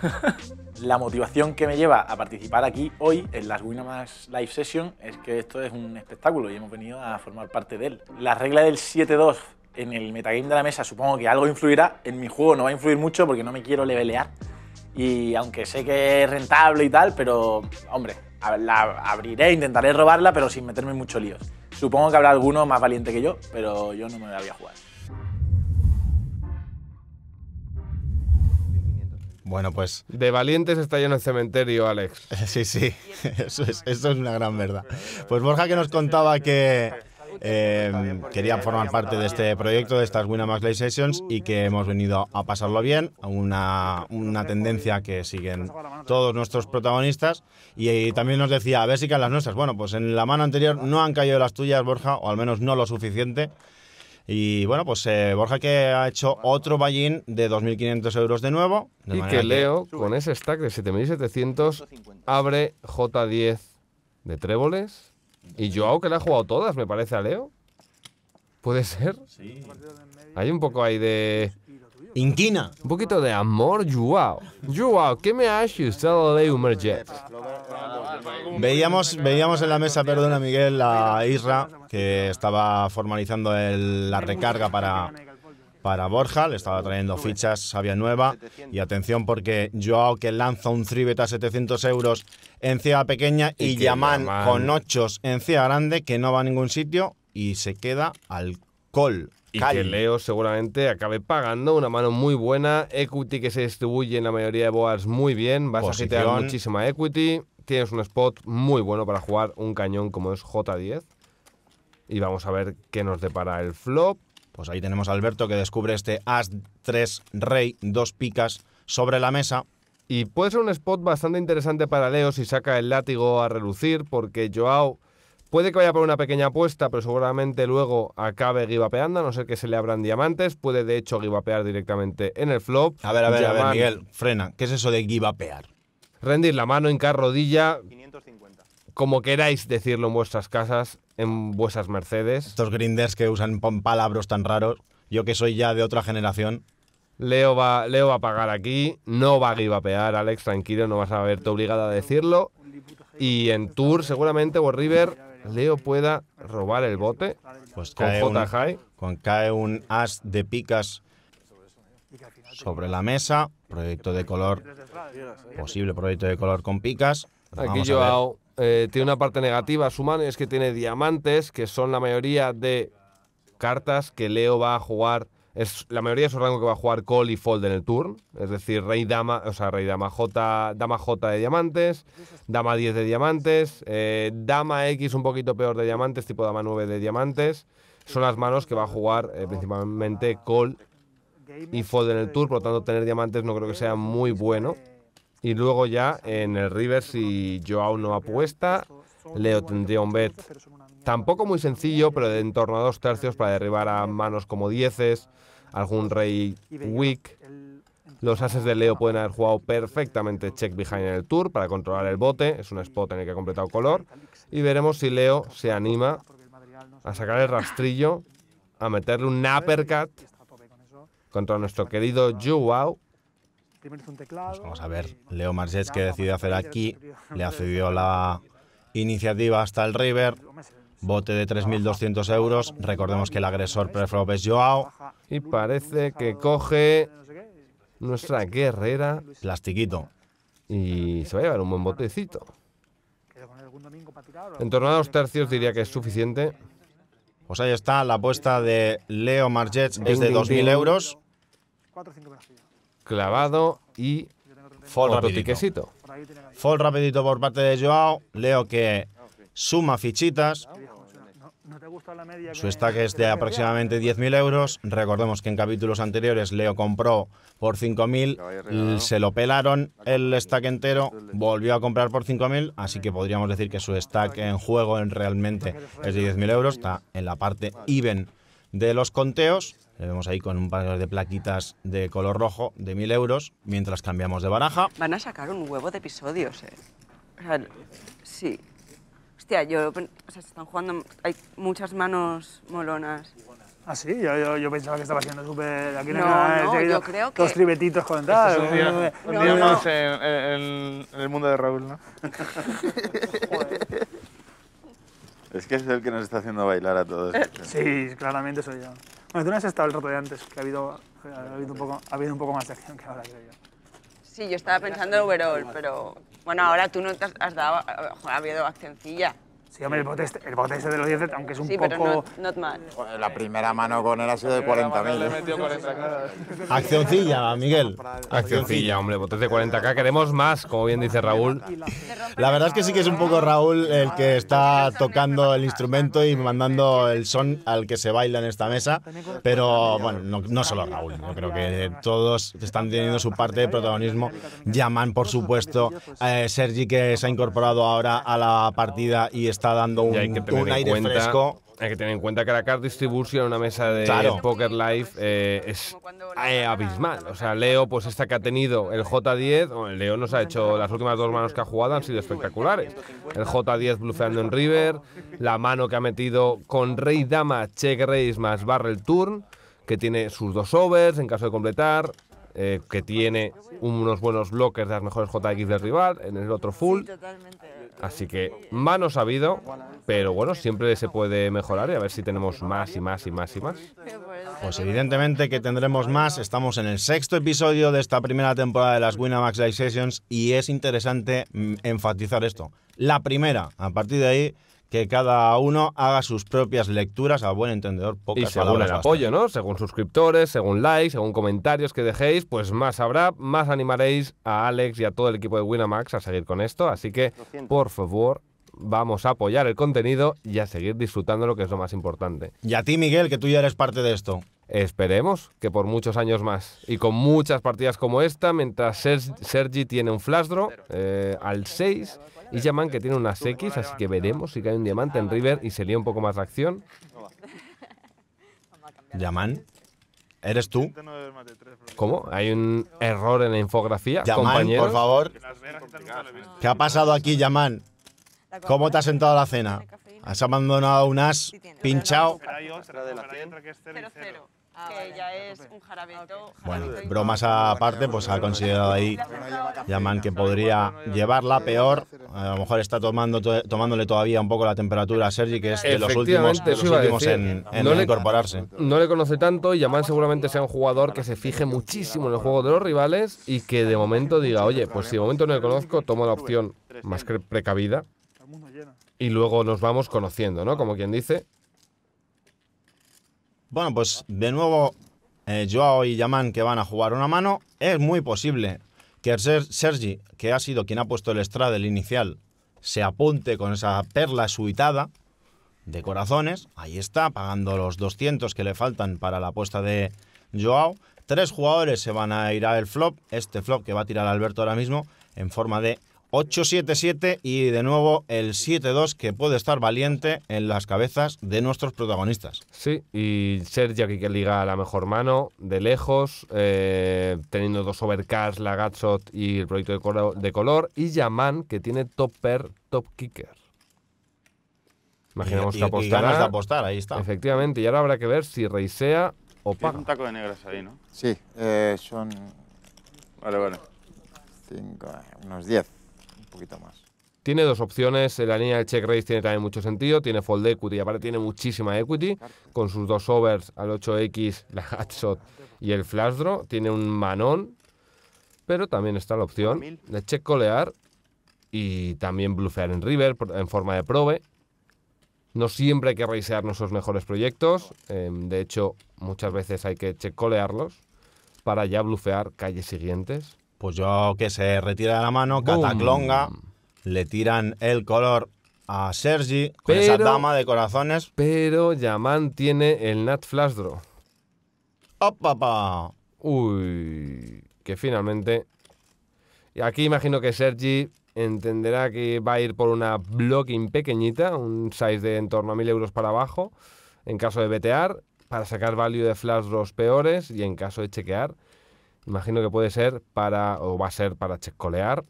S5: La motivación que me lleva a participar aquí hoy en las Winamax Live Session es que esto es un espectáculo y hemos venido a formar parte de él. La regla del 7-2 en el metagame de la mesa supongo que algo influirá. En mi juego no va a influir mucho porque no me quiero levelear. Y aunque sé que es rentable y tal, pero hombre, la abriré, intentaré robarla, pero sin meterme en muchos líos. Supongo que habrá alguno más valiente que yo, pero yo no me la voy a
S1: jugar.
S2: Bueno, pues. De valientes está lleno el cementerio, Alex. Sí, sí, eso es, una gran verdad. Pues Borja
S1: que nos contaba que eh, quería formar parte de este proyecto, de estas Winamax Live Sessions, y que hemos venido a pasarlo bien, una, tendencia que siguen todos nuestros protagonistas. Y, y también nos decía, a ver si caen las nuestras. Bueno, pues en la mano anterior no han caído las tuyas, Borja, o al menos no lo suficiente. Y bueno, pues eh, Borja
S2: que ha hecho otro ballín de 2.500 euros de nuevo. y que Leo, con ese stack de 7.700, abre J10 de tréboles. Y Joao, que le ha jugado todas, me parece, a Leo. ¿Puede ser? Sí. Hay un poco ahí de Inquina. Un poquito de amor, Joao. Joao, ¿qué me
S1: haces? Dale un Veíamos, veíamos en la mesa, perdona Miguel, la Isra que estaba formalizando la recarga para, para Borja, le estaba trayendo fichas, sabia nueva. Y atención porque Joao que lanza un tribet a 700 euros en ciega pequeña y, Yaman con ochos en ciega grande que no va a ningún sitio y se queda al col. Y que
S2: Leo seguramente acabe pagando una mano muy buena. Equity que se distribuye en la mayoría de boas muy bien. Vas a tener muchísima equity. Tienes un spot muy bueno para jugar un cañón como es J10. Y vamos a ver qué nos depara el flop. Pues ahí tenemos a Alberto que descubre este As 3 Rey, dos picas sobre la mesa. Y puede ser un spot bastante interesante para Leo si saca el látigo a relucir, porque Joao Puede que vaya por una pequeña apuesta, pero seguramente luego acabe givapeando, a no ser que se le abran diamantes. Puede, de hecho, givapear directamente en el flop. A ver, a ver, a ver, Miguel, frena. ¿Qué es eso de givapear? Rendir la mano, hincar rodilla. 550. Como queráis decirlo en vuestras casas, en vuestras mercedes. Estos grinders que usan palabras tan raros. Yo que soy ya
S1: de otra generación.
S2: Leo va, Leo va a pagar aquí. No va a givapear, Alex, tranquilo, no vas a verte obligado a decirlo. Y en Tour, seguramente, o River Leo pueda robar el bote pues con J. con cae un as de
S1: picas sobre la mesa. Proyecto de color,
S2: posible proyecto de color
S1: con picas. Aquí Joao
S2: eh, tiene una parte negativa a su mano es que tiene diamantes, que son la mayoría de cartas que Leo va a jugar la mayoría de su rango que va a jugar call y fold en el turn, es decir, rey dama, o sea, rey dama J, dama J de diamantes, dama 10 de diamantes, eh, dama X un poquito peor de diamantes, tipo dama 9 de diamantes. Son las manos que va a jugar eh, principalmente call y fold en el tour, por lo tanto tener diamantes no creo que sea muy bueno. Y luego ya en el river si Joao no apuesta, Leo tendría un bet Tampoco muy sencillo, pero de en torno a dos tercios para derribar a manos como dieces, algún rey weak. Los ases de Leo pueden haber jugado perfectamente check behind en el tour para controlar el bote, es un spot en el que ha completado color, y veremos si Leo se anima a sacar el rastrillo, a meterle un uppercut contra nuestro querido Juwau.
S3: Pues vamos a ver,
S2: Leo
S1: Marges que decidió hacer aquí, le ha cedido la iniciativa hasta el river, bote de 3.200 euros. Recordemos que el agresor preflop es Joao. Y
S2: parece que coge nuestra guerrera. Plastiquito. Y se va a llevar un buen botecito. En torno a dos tercios diría
S1: que es suficiente. Pues ahí está, la apuesta de Leo Margets es de 2.000 euros. Clavado y Fall rapidito. Fall rapidito por parte de Joao. Leo que suma fichitas. Su stack es de aproximadamente 10.000 euros. Recordemos que en capítulos anteriores Leo compró por 5.000, se lo pelaron el stack entero, volvió a comprar por 5.000, así que podríamos decir que su stack en juego realmente
S4: es de 10.000 euros.
S1: Está en la parte even de los conteos. Le vemos ahí con un par de plaquitas de color rojo de 1.000 euros mientras cambiamos de baraja.
S4: Van a sacar un huevo de episodios, ¿eh? sí, yo, o sea, se están jugando, hay muchas manos molonas.
S3: Ah, sí, yo, yo, pensaba que estaba haciendo súper... Aquí no, no, yo creo que... Dos tribetitos con un en,
S4: el mundo de Raúl, ¿no? es que es el que nos está haciendo bailar a todos. Sí, claramente soy yo.
S3: Bueno, tú no has estado el rato de antes, que ha habido, ha habido, un, poco, ha habido un poco más de acción que ahora, creo yo.
S4: Sí, yo estaba pensando en overall, pero... Bueno, ahora tú no te has, dado, ha habido accioncilla. Sí, hombre, el bote, este,
S5: de
S3: los 10, aunque es un poco... La primera
S2: mano con él ha sido de 40.000. 40 ¿eh? Accioncilla, Miguel. Accioncilla, hombre, botes de 40k. Queremos más, como bien dice Raúl. La verdad es que sí que es un poco Raúl el que está tocando el
S1: instrumento y mandando el son al que se baila en esta mesa. Pero bueno, no, solo Raúl. Yo creo que todos están teniendo su parte de protagonismo. llaman por supuesto. Eh, Sergi, que se ha incorporado ahora a la partida y está dando un, que Hay
S2: que tener en cuenta que la card distribución en una mesa de Poker Live eh, es eh, abismal. O sea, Leo, pues esta que ha tenido el J10, Leo nos ha hecho las últimas dos manos que ha jugado han sido espectaculares. El J10 bluffeando en River, la mano que ha metido con Rey Dama, Check Race más Barrel Turn, que tiene sus dos overs en caso de completar. Eh, que tiene unos buenos bloques de las mejores JX del rival, en el otro full. Así que mano habido, pero bueno, siempre se puede mejorar y a ver si tenemos más y más y más y más. Pues evidentemente que
S1: tendremos más. Estamos en el sexto episodio de esta primera temporada de las Winamax Live Sessions y es interesante mm, enfatizar esto. La primera, a partir de ahí que cada uno haga sus propias lecturas a buen entendedor. Pocas y según el
S2: apoyo, ¿no? Según suscriptores, según likes, según comentarios que dejéis, pues más habrá, más animaréis a Alex y a todo el equipo de Winamax a seguir con esto. Así que, por favor, vamos a apoyar el contenido y a seguir disfrutando lo que es lo más importante. Y a ti, Miguel, que tú ya eres parte de esto. Esperemos que por muchos años más y con muchas partidas como esta, mientras Sergi tiene un flash eh, al 6 y Yaman que tiene unas X, así que veremos si cae un diamante en River y se lía un poco más la acción. Yaman, ¿eres tú? ¿Cómo? Hay un error en la infografía, Yaman, por favor.
S1: ¿Qué ha pasado aquí, Yaman? ¿Cómo te has sentado a la cena? Has abandonado un as, pinchado.
S4: Ah, es un
S1: Bueno, bromas aparte, pues ha considerado ahí Yaman que podría llevarla peor. A lo mejor está tomando tomándole todavía un poco la temperatura a Sergi, que es de los últimos, en, no incorporarse.
S2: no le conoce tanto y Yaman seguramente sea un jugador que se fije muchísimo en el juego de los rivales y que de momento diga, oye, pues si de momento no le conozco, tomo la opción más precavida y luego nos vamos conociendo, ¿no? Como quien dice, bueno, pues de nuevo eh,
S1: Joao y Yaman que van a jugar una mano. Es muy posible que Sergi, que ha sido quien ha puesto el estrada el inicial, se apunte con esa perla suitada de corazones. Ahí está, pagando los 200 que le faltan para la apuesta de Joao. Tres jugadores se van a ir al flop. Este flop que va a tirar Alberto ahora mismo en forma de 8-7-7 y de nuevo el 72 que puede estar valiente en las cabezas de nuestros protagonistas.
S2: Sí, y Sergio que liga a la mejor mano de lejos, eh, teniendo dos overcast, la Gatshot y el proyecto de, color, y Yaman que tiene topper top kicker. Imaginemos que apostará. apostar, ahí está. Efectivamente, y ahora habrá que ver si reisea o paga. un
S4: taco de negras ahí, ¿no? Sí, eh, son... Vale, vale. Cinco, eh, unos
S2: 10 poquito más. Tiene dos opciones, eh, la línea de check raise tiene también mucho sentido, tiene fold equity, aparte tiene muchísima equity, con sus dos overs al 8X, la hatshot y el flash draw, tiene un manón, pero también está la opción de check colear y también bluffear en river en forma de probe. No siempre hay que raisear nuestros mejores proyectos, em, de hecho muchas veces hay que check colearlos para ya bluffear calles siguientes
S1: pues yo que se retira de la
S2: mano, Cataclonga,
S1: le tiran el color a Sergi con esa dama de
S2: corazones. Pero Yaman tiene el Nat Flash Draw. papá Uy, que finalmente. Y aquí imagino que Sergi entenderá que va a ir por una blocking pequeñita, un size de en torno a 1000 euros para abajo, en caso de betear, para sacar value de flash draws peores y en caso de chequear. Imagino que puede ser para, o va a ser para checolear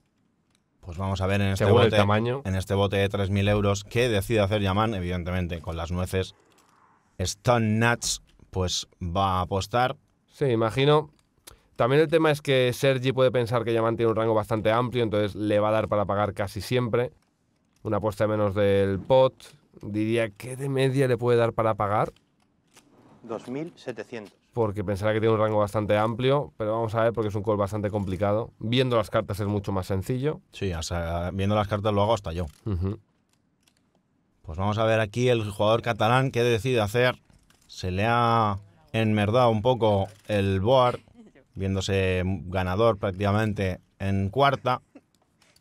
S1: Pues vamos a ver en este, bote, tamaño. en este bote de 3.000 euros que decide hacer Yaman, evidentemente, con las nueces. Stone Nuts, pues va a apostar.
S2: Sí, imagino. También el tema es que Sergi puede pensar que Yaman tiene un rango bastante amplio, entonces le va a dar para pagar casi siempre. Una apuesta de menos del pot. Diría que de media le puede dar para pagar.
S4: 2.700
S2: porque pensará que tiene un rango bastante amplio, pero vamos a ver porque es un call bastante complicado. Viendo las cartas es mucho más sencillo. Sí, o viendo las cartas lo hago hasta yo. Pues vamos a ver aquí
S1: el jugador catalán que decide hacer. Se le ha enmerdado un poco el board, viéndose ganador prácticamente en cuarta.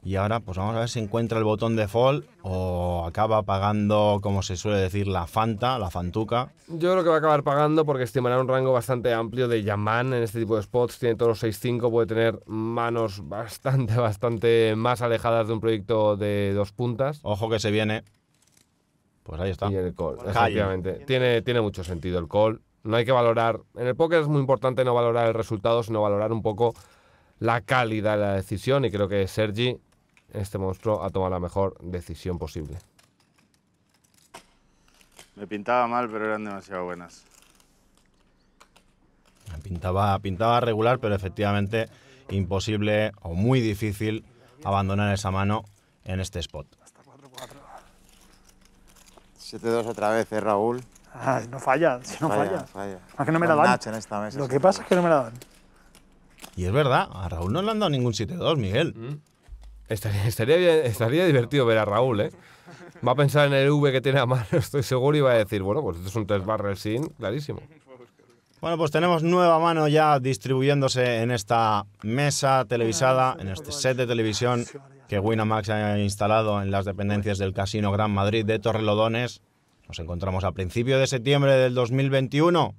S1: Y ahora pues vamos a ver si encuentra el botón de fall o acaba pagando, como se suele decir, la Fanta, la Fantuca.
S2: Yo creo que va a acabar pagando porque estimará un rango bastante amplio de Yaman en este tipo de spots. Tiene todos los 6-5, puede tener manos bastante, bastante más alejadas de un proyecto de dos puntas. Ojo que se viene. Pues ahí está. Y el call, efectivamente. Tiene, tiene mucho sentido el call. No hay que valorar. En el póker es muy importante no valorar el resultado, sino valorar un poco la calidad de la decisión. Y creo que Sergi este monstruo ha tomado la mejor decisión posible.
S4: Me pintaba mal, pero eran demasiado buenas.
S1: Pintaba, pintaba regular, pero efectivamente imposible o muy difícil abandonar esa mano en este spot.
S3: 7-2 otra vez, ¿eh, Raúl? no falla, si no falla. no me la dan. Lo que pasa es que no me la dan.
S2: Y es verdad, a Raúl no le han dado ningún 7-2, Miguel. Mm. Estaría, estaría, divertido ver a Raúl, ¿eh? Va a pensar en el V que tiene a mano, estoy seguro, y va a decir, bueno, pues esto es un test barrel sin, clarísimo.
S1: Bueno, pues tenemos nueva mano ya distribuyéndose en esta mesa televisada, en este set de televisión que Winamax ha instalado en las dependencias del Casino Gran Madrid de Torrelodones. Nos encontramos a principio de septiembre del 2021.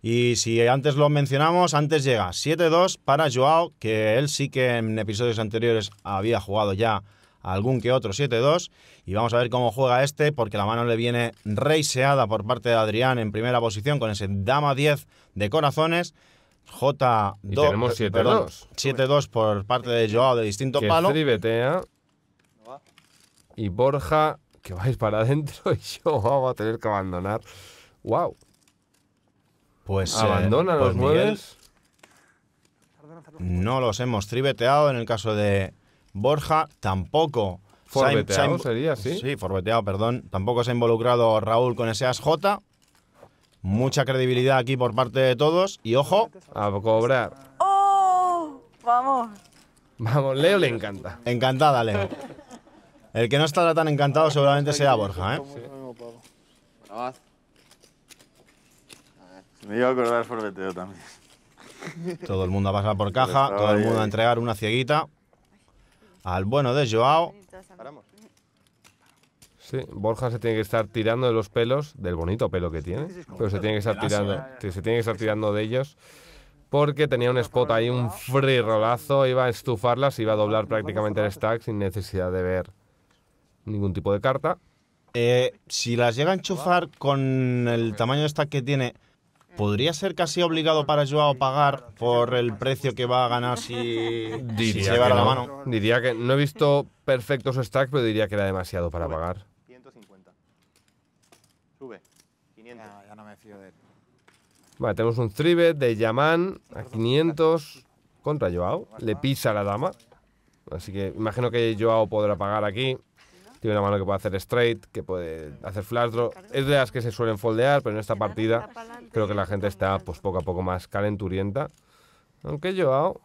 S1: Y si antes lo mencionamos, antes llega 7-2 para Joao, que él sí que en episodios anteriores había jugado ya algún que otro 7-2. Y vamos a ver cómo juega este, porque la mano le viene reiseada por parte de Adrián en primera posición con ese dama 10 de corazones. J2, tenemos 7-2. 7-2 por parte de Joao de distinto palo.
S2: Y Borja, que vais para adentro, y Joao va a tener que abandonar. ¡Wow!
S1: Pues. Eh, ¿Abandona los pues, muebles. No los hemos tribeteado. En el caso de Borja, tampoco. Forbeteado sería, ¿sí? Sí, forbeteado, perdón. Tampoco se ha involucrado Raúl con ese AsJ. Mucha credibilidad aquí por parte de todos. Y ojo. A cobrar.
S5: ¡Oh! Vamos.
S1: Vamos, Leo le encanta. Encantada, Leo. El que no estará tan encantado seguramente sea Borja, ¿eh?
S4: Me iba a acordar BTO también.
S1: Todo el mundo a pasar por caja, todo el mundo a eh. entregar una cieguita
S2: al bueno de Joao. Sí, Borja se tiene que estar tirando de los pelos, del bonito pelo que tiene, pero se tiene que estar tirando, se tiene que estar tirando de ellos porque tenía un spot ahí, un free iba a estufarlas, iba a doblar prácticamente el stack sin necesidad de ver ningún tipo de carta. Eh, si
S1: las llega a enchufar con el tamaño de stack que tiene, ¿podría ser casi obligado para
S2: Joao pagar por el precio que va a ganar si, si la mano? Diría que no he visto perfecto su stack, pero diría que era demasiado para pagar. 150.
S4: Sube. 500. Ya, no me fío de él.
S2: Vale, tenemos un tribe de Yaman a 500 contra Joao. Le pisa la dama. Así que imagino que Joao podrá pagar aquí. Tiene una mano que puede hacer straight, que puede hacer flush draw. Es de las que se suelen foldear, pero en esta partida creo que la gente está pues poco a poco más calenturienta. Aunque Joao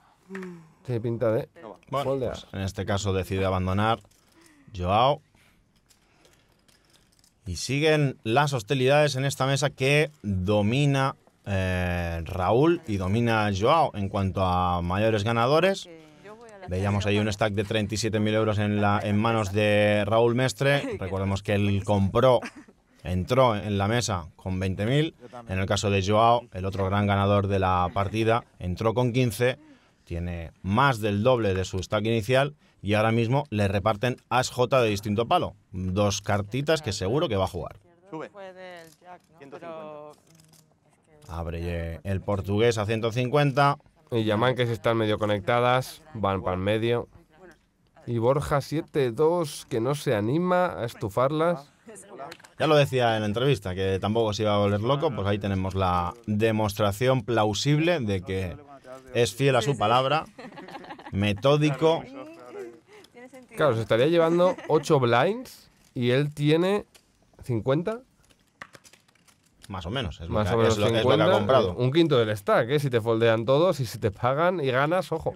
S2: tiene pinta de pues, foldear. en este
S1: caso decide abandonar Joao. Y siguen las hostilidades en esta mesa que domina eh, Raúl y domina Joao en cuanto a mayores ganadores. Veíamos ahí un stack de 37.000 euros en, la, en manos de Raúl Mestre. Recordemos que él compró, entró en la mesa con 20.000. En el caso de Joao, el otro gran ganador de la partida, entró con 15. Tiene más del doble de su stack inicial y ahora mismo le reparten as J de distinto palo. Dos cartitas que seguro que va a jugar.
S4: Sube.
S2: Abre el portugués a 150 y llaman que están medio conectadas, van para el medio. Y Borja 7-2, que no se anima a estufarlas. Ya lo
S1: decía en la entrevista, que tampoco se iba a volver loco, pues ahí tenemos la demostración plausible
S2: de que es fiel a su palabra, metódico. Claro, se estaría llevando 8 blinds y él tiene 50.
S1: Más o menos, es, lo, que, o menos lo, que ha comprado.
S2: Un quinto del stack, ¿eh? si te foldean todos y si te pagan y ganas, ojo.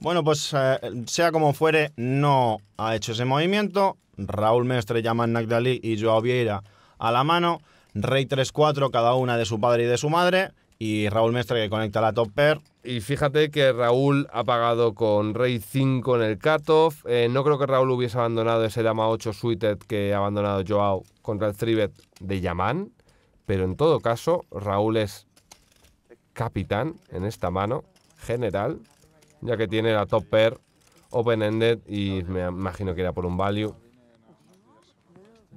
S1: Bueno, pues eh, sea como fuere, no ha hecho ese movimiento. Raúl Mestre, llama a Nagdalí y Joao Vieira a la mano. Rey 3-4, cada una de su padre y de su madre y Raúl
S2: Mestre que conecta la top pair. Y fíjate que Raúl ha pagado con Rey 5 en el cutoff. Eh, no creo que Raúl hubiese abandonado ese Dama 8 suited que ha abandonado Joao contra el Tribet de Yaman. Pero en todo caso, Raúl es capitán en esta mano, general, ya que tiene la top pair open-ended y me imagino que era por un value.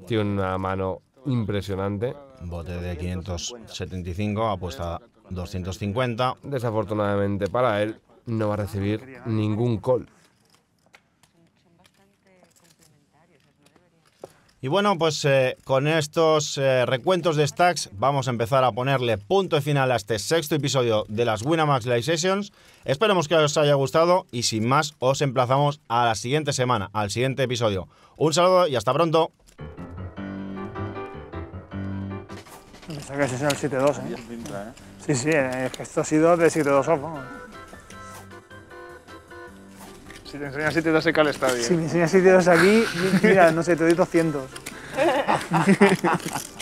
S2: Tiene una mano impresionante. Bote de 575, apuesta 250. Desafortunadamente para él, no va a recibir ningún call. Y bueno, pues eh,
S1: con estos eh, recuentos de stacks vamos a empezar a ponerle punto final a este sexto episodio de las Winamax Live Sessions. Esperemos que os haya gustado y sin más os emplazamos a la siguiente semana, al siguiente episodio. Un saludo y hasta pronto.
S3: que ese es el 7-2, ¿eh? ¿eh? Sí, sí, eh, es que esto ha sido de 7-2 off, Si te enseñas 7-2 se cal está Si me enseñas 7-2 aquí, mira, no sé, te doy 200.